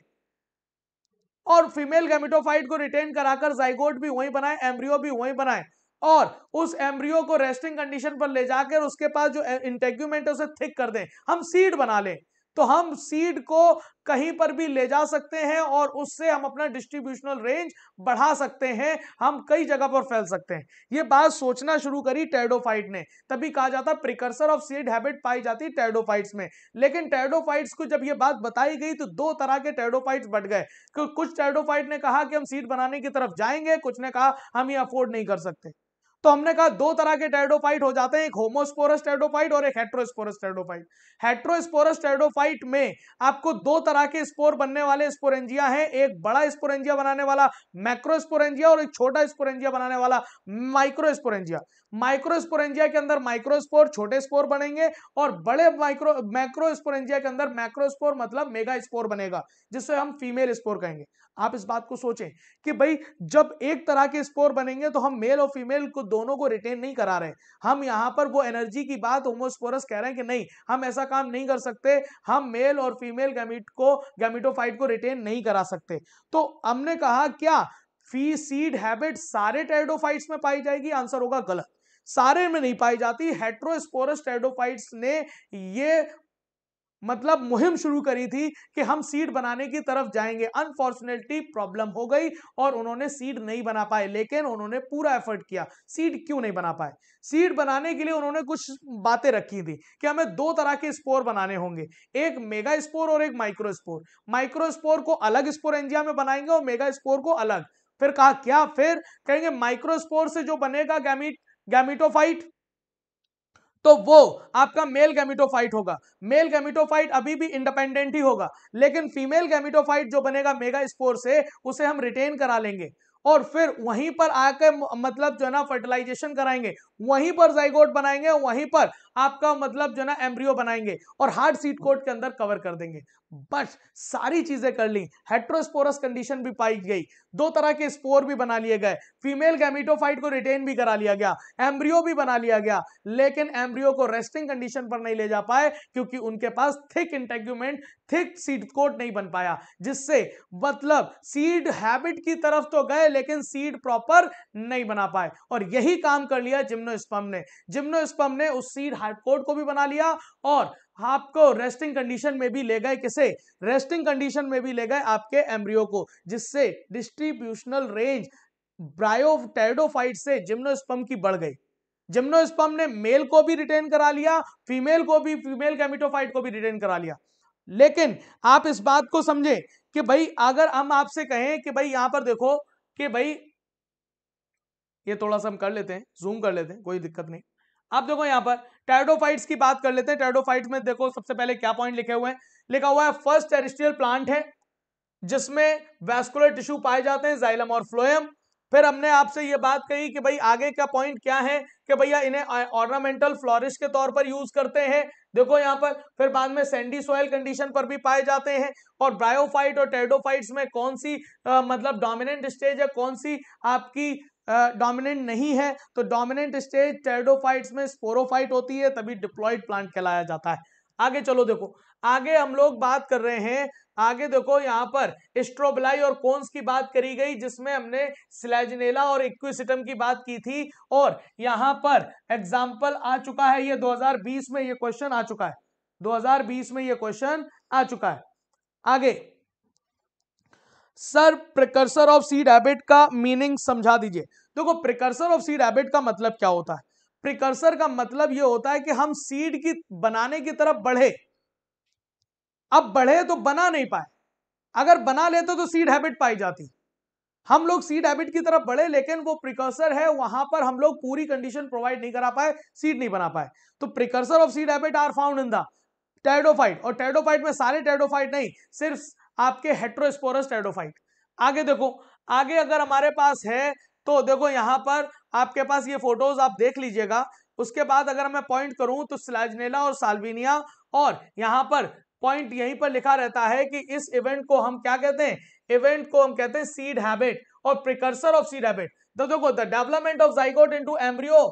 और फीमेल गैमिटोफाइट को रिटेन कराकर जाइगोट भी वहीं बनाए एम्ब्रियो भी वहीं बनाए और उस एम्ब्रियो को रेस्टिंग कंडीशन पर ले जाकर उसके पास जो इंटेग्यूमेंट है उसे थिक कर दें हम सीड बना लें तो हम सीड को कहीं पर भी ले जा सकते हैं और उससे हम अपना डिस्ट्रीब्यूशनल रेंज बढ़ा सकते हैं हम कई जगह पर फैल सकते हैं ये बात सोचना शुरू करी टेडोफाइट ने तभी कहा जाता प्रिकर्सर ऑफ सीड हैबिट पाई जाती टेडोफाइट्स में लेकिन टेडोफाइट्स को जब ये बात बताई गई तो दो तरह के टेडोफाइट्स बट गए कुछ टेडोफाइट ने कहा कि हम सीड बनाने की तरफ जाएंगे कुछ ने कहा हम ये अफोर्ड नहीं कर सकते तो हमने कहा दो तरह के टेरडोफाइट हो जाते हैं एक होमोस्पोरस टेरडोफाइट और एक हेट्रोस्पोरस टेरडोफाइट हेट्रोस्पोरस टेरडोफाइट में आपको दो तरह के स्पोर बनने वाले स्पोरेंजिया हैं एक बड़ा स्पोरेंजिया बनाने वाला मैक्रोस्पोरेंजिया और एक छोटा स्पोरेंजिया बनाने वाला माइक्रोस्पोरेंजिया माइक्रोस्पोरेंजिया के अंदर माइक्रोस्पोर छोटे स्पोर बनेंगे और बड़े माइक्रो मैक्रोस्पोरेंजिया के अंदर मैक्रोस्पोर मतलब मेगा स्पोर बनेगा जिससे हम फीमेल स्पोर कहेंगे आप इस बात को सोचें कि भाई जब एक तरह के स्पोर बनेंगे तो हम मेल और फीमेल को दोनों को रिटेन नहीं करा रहे हम यहाँ पर वो एनर्जी की बात होमोस्पोरस कह रहे हैं कि नहीं हम ऐसा काम नहीं कर सकते हम मेल और फीमेल गैमिट को गैमिटोफाइट को रिटेन नहीं करा सकते तो हमने कहा क्या फी सीड हैबिट सारे टेडोफाइट्स में पाई जाएगी आंसर होगा गलत सारे में नहीं पाई जाती हेट्रोस्पोरस टेडोफाइट्स ने ये मतलब मुहिम शुरू करी थी कि हम सीट बनाने की तरफ जाएंगे अनफॉर्चुनेटली प्रॉब्लम हो गई और उन्होंने सीट नहीं बना पाए लेकिन उन्होंने पूरा एफर्ट किया सीट क्यों नहीं बना पाए सीट बनाने के लिए उन्होंने कुछ बातें रखी थी कि हमें दो तरह के स्पोर बनाने होंगे एक मेगा स्पोर और एक माइक्रो स्पोर माइक्रो स्पोर को अलग स्पोर एंजिया में बनाएंगे और मेगा स्पोर को अलग फिर कहा क्या फिर कहेंगे माइक्रोस्पोर से जो बनेगा गैमिट गैमिटोफाइट तो वो आपका मेल गैमिटोफाइट होगा मेल गैमिटोफाइट अभी भी इंडिपेंडेंट ही होगा लेकिन फीमेल गैमिटोफाइट जो बनेगा मेगा स्पोर से उसे हम रिटेन करा लेंगे और फिर वहीं पर आकर मतलब जो है ना फर्टिलाइजेशन कराएंगे वहीं पर जाइगोट बनाएंगे वहीं पर आपका मतलब जो ना एम्ब्रियो बनाएंगे और हार्ड सीट कोट के अंदर कवर कर देंगे बस सारी चीजें कर ली हेट्रोस्पोरस कंडीशन भी पाई गई दो तरह के स्पोर भी बना लिए गए फीमेल गैमिटोफाइट को रिटेन भी करा लिया गया एम्ब्रियो भी बना लिया गया लेकिन एम्ब्रियो को रेस्टिंग कंडीशन पर नहीं ले जा पाए क्योंकि उनके पास thick integument thick seed coat नहीं बन पाया जिससे मतलब सीड हैबिट की तरफ तो गए लेकिन सीड प्रॉपर नहीं बना पाए और यही काम कर लिया जिम्नो जिम्नोस्पर्म ने जिम्नोस्पर्म ने उस सीड हार्डकोट को भी बना लिया और आपको रेस्टिंग कंडीशन में भी ले गए किसे रेस्टिंग कंडीशन में भी ले गए आपके एम्ब्रियो को जिससे डिस्ट्रीब्यूशनल रेंज ब्रायोटेडोफाइट से जिम्नोस्पम की बढ़ गई जिम्नोस्पम ने मेल को भी रिटेन करा लिया फीमेल को भी फीमेल कैमिटोफाइट को भी रिटेन करा लिया लेकिन आप इस बात को समझे कि भाई अगर हम आपसे कहें कि भाई यहां पर देखो कि भाई ये थोड़ा सा हम कर लेते हैं जूम कर लेते हैं कोई दिक्कत नहीं आप देखो यहाँ पर टाइडोफाइट्स की बात कर लेते हैं टाइडोफाइट्स में देखो सबसे पहले क्या पॉइंट लिखे हुए हैं लिखा हुआ है फर्स्ट टेरिस्ट्रियल प्लांट है जिसमें वैस्कुलर टिश्यू पाए जाते हैं जाइलम और फ्लोएम फिर हमने आपसे ये बात कही कि भाई आगे का पॉइंट क्या है कि भैया इन्हें ऑर्नामेंटल फ्लोरिश के तौर पर यूज करते हैं देखो यहाँ पर फिर बाद में सैंडी सोयल कंडीशन पर भी पाए जाते हैं और ब्रायोफाइट और टेडोफाइट्स में कौन सी आ, मतलब डोमिनेंट स्टेज है कौन सी आपकी डोमिनेंट नहीं है तो डोमिनेंट स्टेज टेरडोफाइट्स में स्पोरोफाइट होती है तभी डिप्लॉइड प्लांट कहलाया जाता है आगे चलो देखो आगे हम लोग बात कर रहे हैं आगे देखो यहाँ पर स्ट्रोबलाई और कोन्स की बात करी गई जिसमें हमने स्लेजनेला और इक्विसिटम की बात की थी और यहाँ पर एग्जाम्पल आ चुका है ये 2020 में ये क्वेश्चन आ चुका है 2020 में ये क्वेश्चन आ चुका है आगे sir precursor of seed habit का मीनिंग समझा दीजिए देखो प्रकर्सर ऑफ सीड हैबिट का मतलब क्या होता है प्रिकर्सर का मतलब यह होता है कि हम सीड की बनाने की तरफ बढ़े अब बढ़े तो बना नहीं पाए अगर बना लेते तो सीड हैबिट पाई जाती हम लोग सीड हैबिट की तरफ बढ़े लेकिन वो प्रिकर्सर है वहां पर हम लोग पूरी कंडीशन प्रोवाइड नहीं करा पाए सीड नहीं बना पाए तो precursor of seed habit are found in the pteridophyte और टेडोफाइट में सारे टेडोफाइट नहीं सिर्फ आपके हेट्रोस्पोरस टेडोफाइट आगे देखो आगे अगर हमारे पास है तो देखो यहाँ पर आपके पास ये फोटोज आप देख लीजिएगा उसके बाद अगर मैं पॉइंट करूं तो स्लाजनेला और साल्विनिया और यहाँ पर पॉइंट यहीं पर लिखा रहता है कि इस इवेंट को हम क्या कहते हैं इवेंट को हम कहते हैं सीड हैबिट और प्रिकर्सर ऑफ सीड हैबिट तो देखो the development of zygote into embryo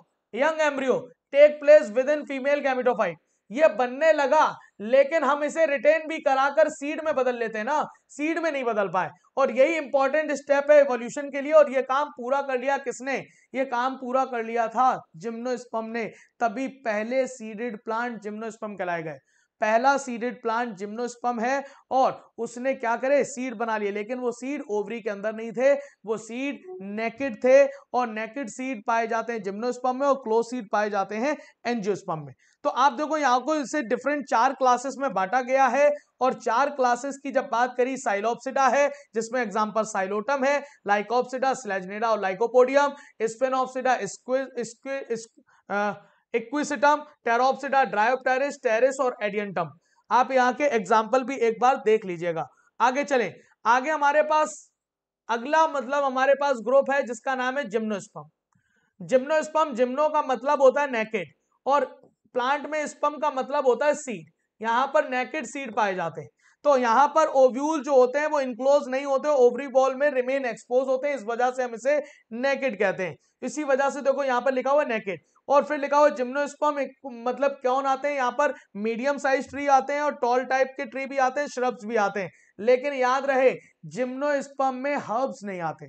young embryo take place within female gametophyte ये बनने लगा लेकिन हम इसे रिटेन भी कराकर सीड में बदल लेते हैं ना सीड में नहीं बदल पाए और यही इंपॉर्टेंट स्टेप है एवोल्यूशन के लिए और ये काम पूरा कर लिया किसने ये काम पूरा कर लिया था जिम्नोस्पम ने तभी पहले सीडेड प्लांट जिम्नोस्पम कहलाए गए पहला सीडेड प्लांट जिम्नोस्पम है और उसने क्या करे सीड बना लिए लेकिन वो सीड ओवरी के अंदर नहीं थे वो सीड नेकेड थे और नेकेड सीड पाए जाते हैं जिम्नोस्पम में और क्लोज सीड पाए जाते हैं एनजियोस्पम में तो आप देखो यहाँ को इसे डिफरेंट चार क्लासेस में बांटा गया है और चार क्लासेस की जब बात करी साइलोपसिडा है जिसमें एग्जाम्पल साइलोटम है लाइकोपसिडा स्लेजनेडा और लाइकोपोडियम स्पेनोपसिडा स्क्वे इक्विसिटम टेरोपसिडा ड्रायोपटेरिस टेरिस और एडियंटम आप यहाँ के एग्जाम्पल भी एक बार देख लीजिएगा आगे चले आगे हमारे पास अगला मतलब हमारे पास ग्रुप है जिसका नाम है जिम्नोस्पम जिम्नोस्पम जिम्नो का मतलब होता है नेकेड और प्लांट में स्पम का मतलब होता है सीड यहाँ पर नेकेड सीड पाए जाते हैं तो यहाँ पर ओव्यूल जो होते हैं वो इनक्लोज नहीं होते ओवरी बॉल में रिमेन एक्सपोज होते हैं इस वजह से हम इसे नेकेड कहते हैं इसी वजह से देखो यहाँ पर लिखा हुआ नेकेड और फिर लिखा हुआ जिम्नोस्पम मतलब कौन आते हैं यहाँ पर मीडियम साइज ट्री आते हैं और टॉल टाइप के ट्री भी आते हैं श्रब्स भी आते हैं लेकिन याद रहे जिम्नोस्पम में हर्ब्स नहीं आते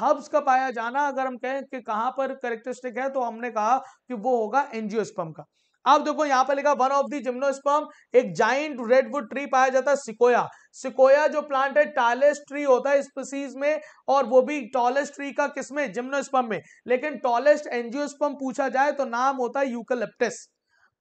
हब्स का पाया जाना अगर हम कहें कि कहां पर करेक्टरिस्टिक है तो हमने कहा कि वो होगा एंजियोस्पम का अब देखो यहाँ पर लिखा वन ऑफ दी जिम्नोस्पम एक जाइंट रेडवुड ट्री पाया जाता है सिकोया सिकोया जो प्लांट है टॉलेस्ट ट्री होता है स्पीसीज में और वो भी टॉलेस्ट ट्री का किसमें जिम्नोस्पम में लेकिन टॉलेस्ट एंजियोस्पम पूछा जाए तो नाम होता है यूकलिप्टिस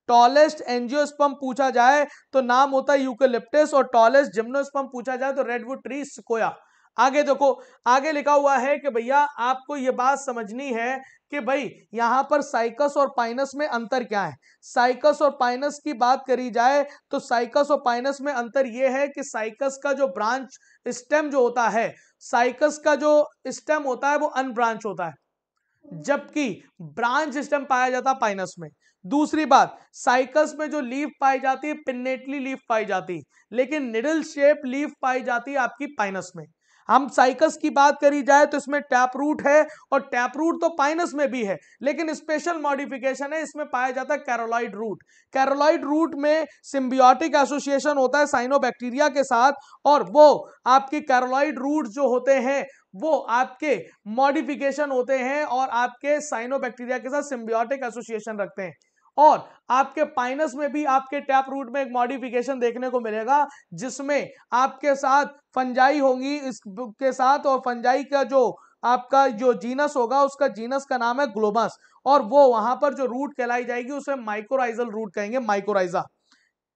टॉलेस्ट एंजियोस्पम पूछा जाए तो नाम होता है यूकलिप्टिस और टॉलेस्ट जिम्नोस्पम पूछा जाए तो रेडवुड ट्री सिकोया आगे देखो आगे लिखा हुआ है कि भैया आपको ये बात समझनी है कि भाई यहाँ पर साइकस और पाइनस में अंतर क्या है साइकस और पाइनस की बात करी जाए तो साइकस और पाइनस में अंतर यह है कि साइकस का जो ब्रांच स्टेम जो होता है साइकस का जो स्टेम होता है वो अनब्रांच होता है जबकि ब्रांच स्टेम पाया जाता है पाइनस में दूसरी बात साइकस में जो लीफ पाई जाती है पिन्नेटली लीफ पाई जाती है लेकिन निडल शेप लीफ पाई जाती है आपकी पाइनस में हम साइकस की बात करी जाए तो इसमें टैप रूट है और टैप रूट तो पाइनस में भी है लेकिन स्पेशल मॉडिफिकेशन है इसमें पाया जाता है कैरोलाइड रूट कैरोलाइड रूट में सिम्बियोटिक एसोसिएशन होता है साइनोबैक्टीरिया के साथ और वो आपके कैरोलाइड रूट जो होते हैं वो आपके मॉडिफिकेशन होते हैं और आपके साइनोबैक्टीरिया के साथ सिम्बियोटिक एसोसिएशन रखते हैं और आपके पाइनस में भी आपके टैप रूट में एक मॉडिफिकेशन देखने को मिलेगा जिसमें आपके साथ फंजाई होगी इसके साथ और फंजाई का जो आपका जो जीनस होगा उसका जीनस का नाम है ग्लोबस और वो वहां पर जो रूट कहलाई जाएगी उसे माइक्रोराइजल रूट कहेंगे माइक्रोराइजा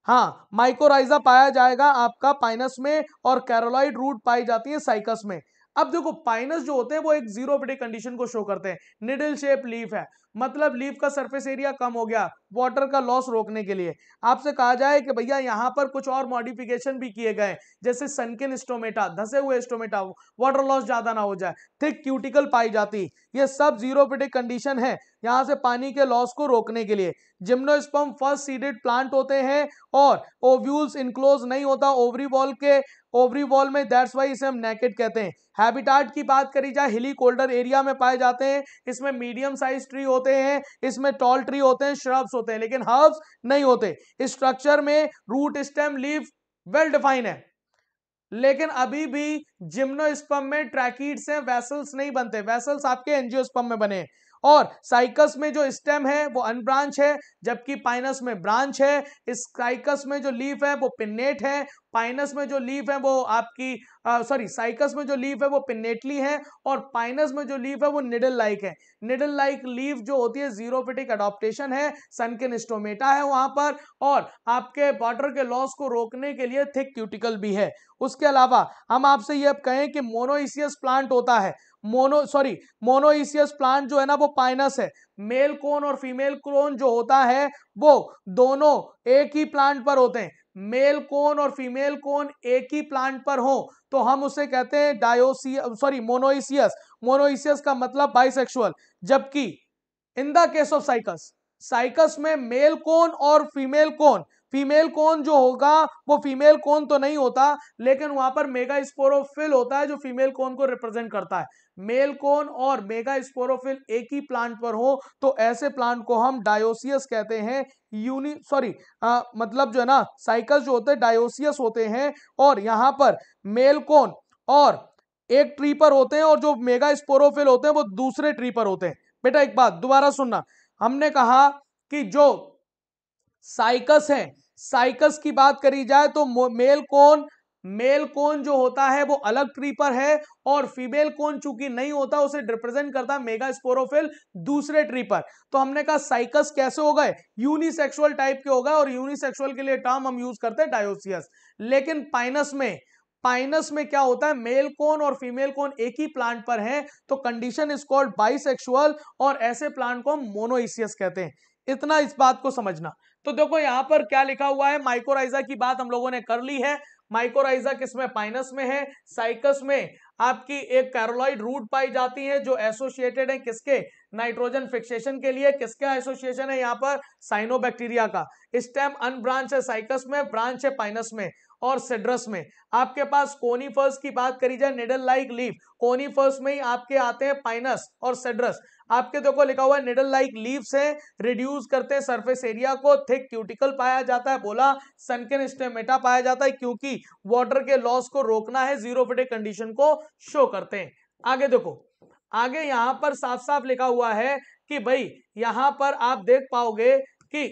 हाँ माइक्रोराइजा पाया जाएगा आपका पाइनस में और कैरोलाइड रूट पाई जाती है साइकस में अब देखो पाइनस जो होते हैं वो एक जीरो बटे कंडीशन को शो करते हैं निडल शेप लीफ है मतलब लीफ का सरफेस एरिया कम हो गया वाटर का लॉस रोकने के लिए आपसे कहा जाए कि भैया यहाँ पर कुछ और मॉडिफिकेशन भी किए गए जैसे सनकिन स्टोमेटा धसे हुए स्टोमेटा वाटर लॉस ज्यादा ना हो जाए थिक क्यूटिकल पाई जाती ये सब जीरो पिटिक कंडीशन है यहाँ से पानी के लॉस को रोकने के लिए जिम्नोस्पम फर्स्ट सीडेड प्लांट होते हैं और ओव्यूल्स इनक्लोज नहीं होता ओवरी वॉल के ओवरी वॉल में दैट्स वाई इसे हम नेकेट कहते हैं हैबिटाट की बात करी जाए हिली कोल्डर एरिया में पाए जाते हैं इसमें मीडियम साइज ट्री होते हैं इसमें टॉल ट्री होते हैं श्रब्स होते हैं लेकिन हर्ब्स नहीं होते स्ट्रक्चर में root stem leave well define है लेकिन अभी भी जिम्नोस्पम में ट्रैकिड्स हैं वैसल्स नहीं बनते वैसल्स आपके एनजियोस्पम में बने और साइकस में जो स्टेम है वो अनब्रांच है जबकि पाइनस में ब्रांच है इस साइकस में जो लीफ है वो पिनेट है पाइनस में जो लीव है वो आपकी सॉरी साइकस में जो लीव है वो पिनेटली है और पाइनस में जो लीव है वो निडल लाइक है निडल लाइक लीव जो होती है जीरोपिटिक अडोप्टेशन है सनकिन स्टोमेटा है वहां पर और आपके वाटर के लॉस को रोकने के लिए थिक क्यूटिकल भी है उसके अलावा हम आपसे ये अब कहें कि मोनोइसियस प्लांट होता है मोनो सॉरी मोनोइसियस प्लांट जो है ना वो पाइनस है मेल कोन और फीमेल क्रोन जो होता है वो दोनों एक ही प्लांट पर होते हैं मेल कोन और फीमेल कोन एक ही प्लांट पर हो तो हम उसे कहते हैं डायोसी सॉरी मोनोइसियस मोनोइसियस का मतलब बाइसेक्सुअल जबकि in the case of Cycas Cycas में मेल कोन और फीमेल कोन फीमेल कौन जो होगा वो फीमेल कौन तो नहीं होता लेकिन वहां पर मेगा स्पोरोफिल होता है जो फीमेल कौन को रिप्रेजेंट करता है मेल कौन और मेगा स्पोरोफिल एक ही प्लांट पर हो तो ऐसे प्लांट को हम डायोसियस कहते हैं यूनि सॉरी मतलब जो है ना साइकस जो होते हैं डायोसियस होते हैं और यहां पर मेल कौन और एक ट्री पर होते हैं और जो मेगा स्पोरोफिल होते हैं वो दूसरे ट्री पर होते हैं बेटा एक बात दोबारा सुनना हमने कहा कि जो साइकस हैं साइकस की बात करी जाए तो मेल कोन मेल कोन जो होता है वो अलग ट्री पर है और फीमेल कोन चूंकि नहीं होता उसे रिप्रेजेंट करता मेगा स्पोरोफिल दूसरे ट्री पर तो हमने कहा साइकस कैसे हो गए यूनिसेक्सुअल टाइप के हो गए और यूनिसेक्सुअल के लिए टर्म हम यूज करते हैं डायोसियस लेकिन पाइनस में पाइनस में क्या होता है मेल कोन और फीमेल कोन एक ही प्लांट पर है तो कंडीशन इज कॉल्ड बाइसेक्सुअल और ऐसे प्लांट को हम मोनोइसियस कहते हैं इतना इस बात को समझना तो देखो यहां पर क्या लिखा हुआ है माइकोराइजा की बात हम लोगों ने कर ली है माइकोराइजा किसमें पाइनस में है साइकस में आपकी एक कैरोलाइड रूट पाई जाती है जो एसोसिएटेड है किसके नाइट्रोजन फिक्सेशन के लिए किसका एसोसिएशन है यहाँ पर साइनोबैक्टीरिया का स्टेम अनब्रांच है साइकस में ब्रांच है पाइनस में और सेड्रस में आपके पास कोनीफर्स की बात करी जाए निडल लाइक लीव कोनीफर्स में ही आपके आते हैं पाइनस और सेड्रस आपके देखो लिखा हुआ है निडल लाइक लीव्स है रिड्यूस करते हैं सरफेस एरिया को थिक क्यूटिकल पाया जाता है बोला सनकिन स्टेमेटा पाया जाता है क्योंकि वाटर के लॉस को रोकना है जीरो फिटे कंडीशन को शो करते हैं आगे देखो आगे यहां पर साफ साफ लिखा हुआ है कि भाई यहां पर आप देख पाओगे कि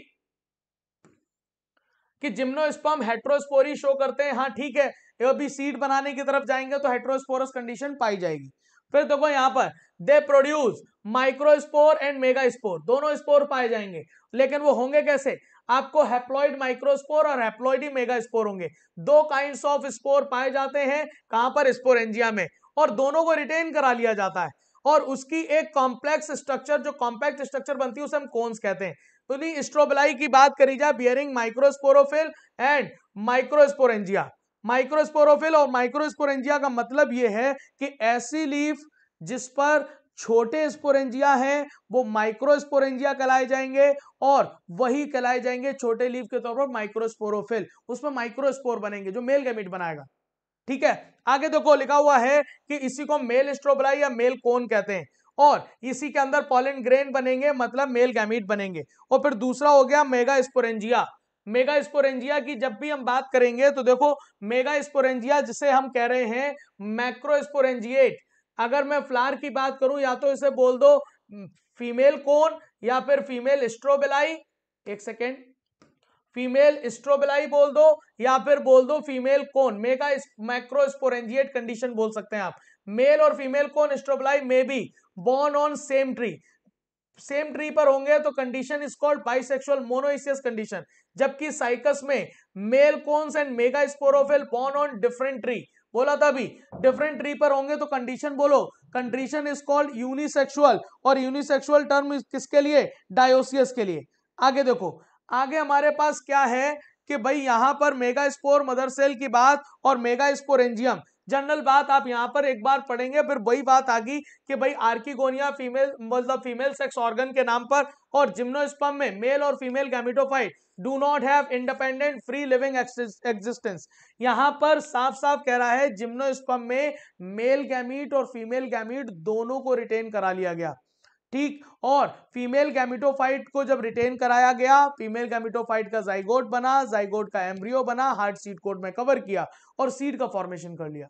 कि जिम्नोस्पर्म हेट्रोस्पोरी शो करते हैं हाँ ठीक है अभी सीड बनाने की तरफ जाएंगे तो हेट्रोस्पोरस कंडीशन पाई जाएगी फिर देखो यहाँ पर they produce microspore and megaspore दोनों स्पोर पाए जाएंगे लेकिन वो होंगे कैसे आपको हेप्लॉइड माइक्रोस्पोर और हेप्लॉइडी मेगा स्पोर होंगे दो काइंड ऑफ स्पोर पाए जाते हैं कहां पर स्पोर एंजिया में और दोनों को रिटेन करा लिया जाता है और उसकी एक कॉम्प्लेक्स स्ट्रक्चर जो कॉम्पैक्ट स्ट्रक्चर बनती है उसे हम कोन्स कहते हैं तो स्ट्रोबलाई की बात करी जाए bearing microsporophyll and microsporangia microsporophyll और माइक्रोस्पोरेंजिया का मतलब यह है कि ऐसी लीफ जिस पर छोटे स्पोरेंजिया हैं वो माइक्रोस्पोरेंजिया कहलाए जाएंगे और वही कहलाए जाएंगे छोटे लीफ के तौर पर माइक्रोस्पोरोफिल उसमें माइक्रोस्पोर बनेंगे जो मेल गैमिट बनाएगा ठीक है आगे देखो लिखा हुआ है कि इसी को मेल स्ट्रोबलाई या मेल कौन कहते हैं और इसी के अंदर पॉलिन ग्रेन बनेंगे मतलब मेल गैमिट बनेंगे और फिर दूसरा हो गया मेगा स्पोरेंजिया मेगा स्पोरेंजिया की जब भी हम बात करेंगे तो देखो मेगा स्पोरेंजिया जिसे हम कह रहे हैं मैक्रो स्पोरेंजिएट अगर मैं फ्लार की बात करूं या तो इसे बोल दो फीमेल कोन या फिर फीमेल स्ट्रोबेलाई एक सेकेंड फीमेल स्ट्रोबेलाई बोल दो या फिर बोल दो female cone mega macrosporangiate condition बोल सकते हैं आप मेल और female cone strobili may be born on same tree same tree पर होंगे तो condition is called bisexual monoecious condition जबकि साइकस में male cones and megasporophyll born on different tree बोला था अभी डिफरेंट ट्री पर होंगे तो कंडीशन बोलो कंडीशन इज कॉल्ड यूनिसेक्सुअल और यूनिसेक्सुअल टर्म किसके लिए डायोसियस के लिए आगे देखो आगे हमारे पास क्या है कि भाई यहां पर मेगा स्पोर मदर सेल की बात और मेगा स्पोरेंजियम जनरल बात आप यहाँ पर एक बार पढ़ेंगे फिर वही बात आ गई कि भाई आर्किगोनिया फीमेल मतलब फीमेल सेक्स ऑर्गन के नाम पर और जिम्नोस्पम में मेल और female gametophyte do not have independent free living existence यहाँ पर साफ साफ कह रहा है जिम्नोस्पम में मेल गैमिट और फीमेल गैमिट दोनों को रिटेन करा लिया गया ठीक और फीमेल गैमिटोफाइट को जब रिटेन कराया गया फीमेल गैमिटोफाइट का जाइगोट बना जाइगोट का एम्ब्रियो बना हार्ट सीट कोड में कवर किया और सीड का फॉर्मेशन कर लिया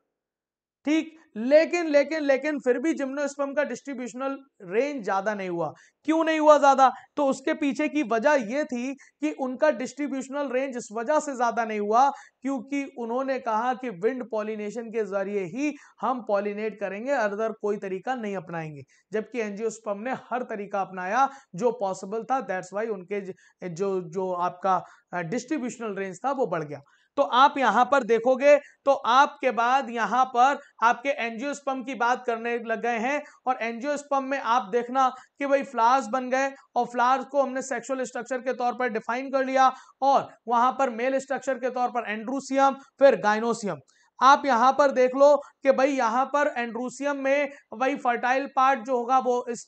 ठीक लेकिन लेकिन लेकिन फिर भी जिम्नोस्पर्म का डिस्ट्रीब्यूशनल रेंज ज्यादा नहीं हुआ क्यों नहीं हुआ ज्यादा तो उसके पीछे की वजह यह थी कि उनका डिस्ट्रीब्यूशनल रेंज इस वजह से ज्यादा नहीं हुआ क्योंकि उन्होंने कहा कि विंड पॉलिनेशन के जरिए ही हम पॉलिनेट करेंगे अदर कोई तरीका नहीं अपनाएंगे जबकि एनजीओस्पम ने हर तरीका अपनाया जो पॉसिबल था दैट्स वाई उनके जो जो आपका डिस्ट्रीब्यूशनल रेंज था वो बढ़ गया तो आप यहां पर देखोगे तो आपके बाद यहां पर आपके एनजियोस्पम की बात करने लग गए हैं और एनजियोस्पम में आप देखना कि भाई फ्लावर्स बन गए और फ्लावर्स को हमने सेक्सुअल स्ट्रक्चर के तौर पर डिफाइन कर लिया और वहां पर मेल स्ट्रक्चर के तौर पर एंड्रूसियम फिर गाइनोसियम आप यहाँ पर देख लो कि भाई यहाँ पर एंड्रूसियम में वही फर्टाइल पार्ट जो होगा वो इस,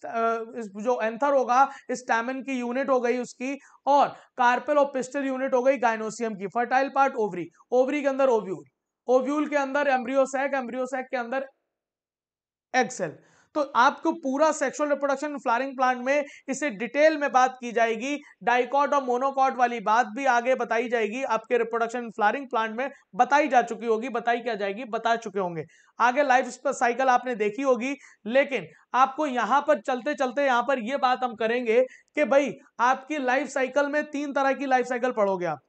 इस जो एंथर होगा स्टैमिन की यूनिट हो गई उसकी और कार्पेल और पिस्टल यूनिट हो गई गाइनोसियम की फर्टाइल पार्ट ओवरी ओवरी के अंदर ओव्यूल ओव्यूल के अंदर एम्ब्रियोसैक एम्ब्रियोसैक के अंदर एक्सेल तो आपको पूरा सेक्सुअल रिप्रोडक्शन फ्लारिंग प्लांट में इसे डिटेल में बात की जाएगी डाइकॉट और मोनोकॉट वाली बात भी आगे बताई जाएगी आपके रिप्रोडक्शन फ्लारिंग प्लांट में बताई जा चुकी होगी बताई क्या जाएगी बता चुके होंगे आगे लाइफ साइकिल आपने देखी होगी लेकिन आपको यहां पर चलते चलते यहां पर यह बात हम करेंगे कि भाई आपकी लाइफ साइकिल में तीन तरह की लाइफ साइकिल पढ़ोगे आप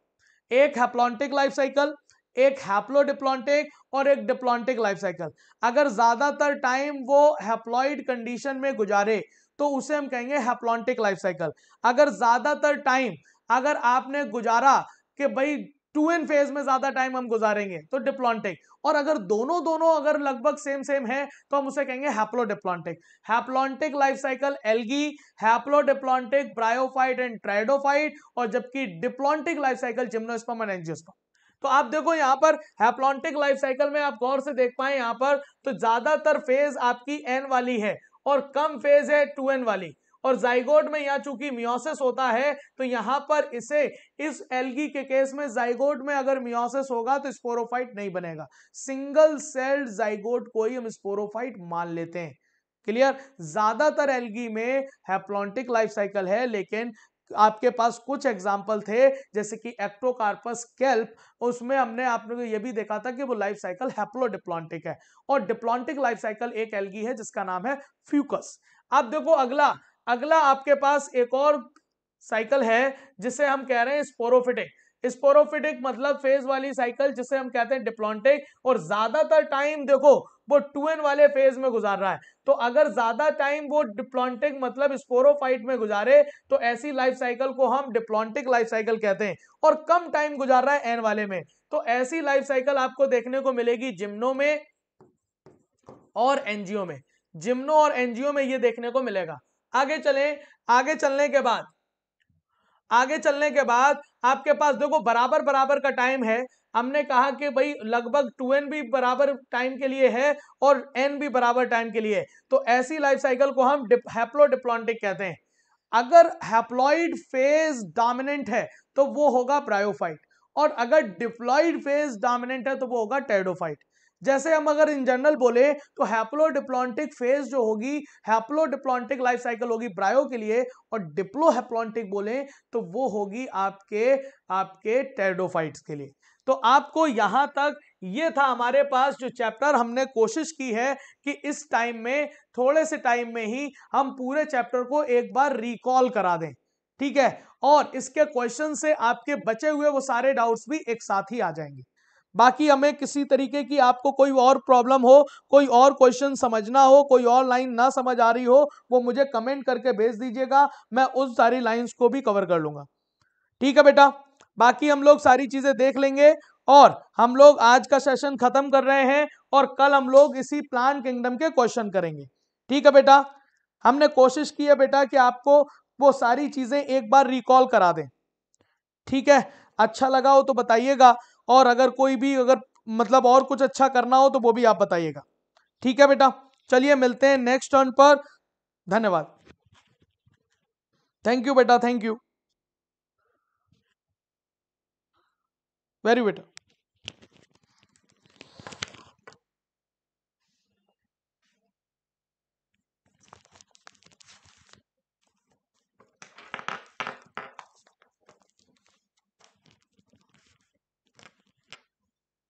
एक हैप्लॉन्टिक लाइफ साइकिल एक हैप्लोडिप्लॉन्टिक और एक डिप्लॉन्टिक लाइफ साइकिल अगर ज़्यादातर टाइम वो हैप्लॉइड कंडीशन में गुजारे तो उसे हम कहेंगे हैप्लॉन्टिक लाइफ साइकिल अगर ज़्यादातर टाइम अगर आपने गुजारा कि भाई टू इन फेज में ज्यादा टाइम हम गुजारेंगे तो डिप्लॉन्टिक और अगर दोनों दोनों अगर लगभग सेम सेम है तो हम उसे कहेंगे haplodiplontic haplontic life cycle algae haplodiplontic bryophyte and pteridophyte और जबकि diplontic life cycle gymnosperm and angiosperm तो आप देखो यहाँ पर हैप्लॉन्टिक लाइफ साइकिल में आप गौर से देख पाए यहाँ पर तो ज्यादातर फेज आपकी एन वाली है और कम फेज है टू एन वाली और जाइगोड में यहाँ चूंकि मियोसिस होता है तो यहाँ पर इसे इस एलगी के केस में जाइगोड में अगर मियोसिस होगा तो स्पोरोफाइट नहीं बनेगा सिंगल सेल्ड जाइगोड को ही हम स्पोरोफाइट मान लेते हैं क्लियर ज्यादातर एलगी में हैप्लॉन्टिक लाइफ साइकिल है लेकिन आपके पास कुछ एग्जाम्पल थे जैसे कि एक्टोकार्पस कैल्प उसमें हमने आपने ये भी देखा था कि वो लाइफ साइकिल हैप्लोडिप्लॉन्टिक है और डिप्लॉन्टिक लाइफ साइकिल एक एलगी है जिसका नाम है फ्यूकस आप देखो अगला अगला आपके पास एक और साइकिल है जिसे हम कह रहे हैं स्पोरोफिटिक स्पोरोफिटिक मतलब फेज वाली साइकिल जिसे हम कहते हैं डिप्लॉन्टिक और ज्यादातर टाइम देखो वो टू एन वाले फेज में गुजार रहा है तो अगर ज्यादा टाइम वो डिप्लॉन्टिक मतलब स्पोरोफाइट में गुजारे तो ऐसी लाइफ साइकिल को हम डिप्लॉन्टिक लाइफ साइकिल कहते हैं और कम टाइम गुजार रहा है एन वाले में तो ऐसी लाइफ साइकिल आपको देखने को मिलेगी जिम्नो में और एनजीओ में जिम्नो और एनजीओ में ये देखने को मिलेगा आगे चले आगे चलने के बाद आगे चलने के बाद आपके पास देखो बराबर बराबर का टाइम है हमने कहा कि भाई लगभग टू एन भी बराबर टाइम के लिए है और एन भी बराबर टाइम के लिए तो ऐसी लाइफ साइकिल को हम डिप्लॉन्टिक कहते हैं अगर हैप्लॉइड फेज डोमिनेंट है तो वो होगा प्रायोफाइट और अगर डिप्लॉइड फेज डोमिनेंट है तो वो होगा टेडोफाइट जैसे हम अगर इन जनरल बोले तो हैप्लो डिप्लॉन्टिक फेज जो होगी हैप्लोडिप्लॉन्टिक लाइफ साइकिल होगी ब्रायो के लिए और डिप्लो हैप्लॉन्टिक बोले तो वो होगी आपके आपके टेडोफाइट्स के लिए तो आपको यहां तक ये था हमारे पास जो चैप्टर हमने कोशिश की है कि इस टाइम में थोड़े से टाइम में ही हम पूरे चैप्टर को एक बार रिकॉल करा दें ठीक है और इसके क्वेश्चन से आपके बचे हुए वो सारे डाउट्स भी एक साथ ही आ जाएंगे बाकी हमें किसी तरीके की आपको कोई और प्रॉब्लम हो कोई और क्वेश्चन समझना हो कोई और लाइन ना समझ आ रही हो वो मुझे कमेंट करके भेज दीजिएगा मैं उस सारी लाइंस को भी कवर कर लूंगा ठीक है बेटा बाकी हम लोग सारी चीजें देख लेंगे और हम लोग आज का सेशन खत्म कर रहे हैं और कल हम लोग इसी प्लान किंगडम के क्वेश्चन करेंगे ठीक है बेटा हमने कोशिश की है बेटा कि आपको वो सारी चीजें एक बार रिकॉल करा दें ठीक है अच्छा लगा हो तो बताइएगा और अगर कोई भी अगर मतलब और कुछ अच्छा करना हो तो वो भी आप बताइएगा ठीक है बेटा चलिए मिलते हैं नेक्स्ट टर्न पर धन्यवाद थैंक यू बेटा थैंक यू very better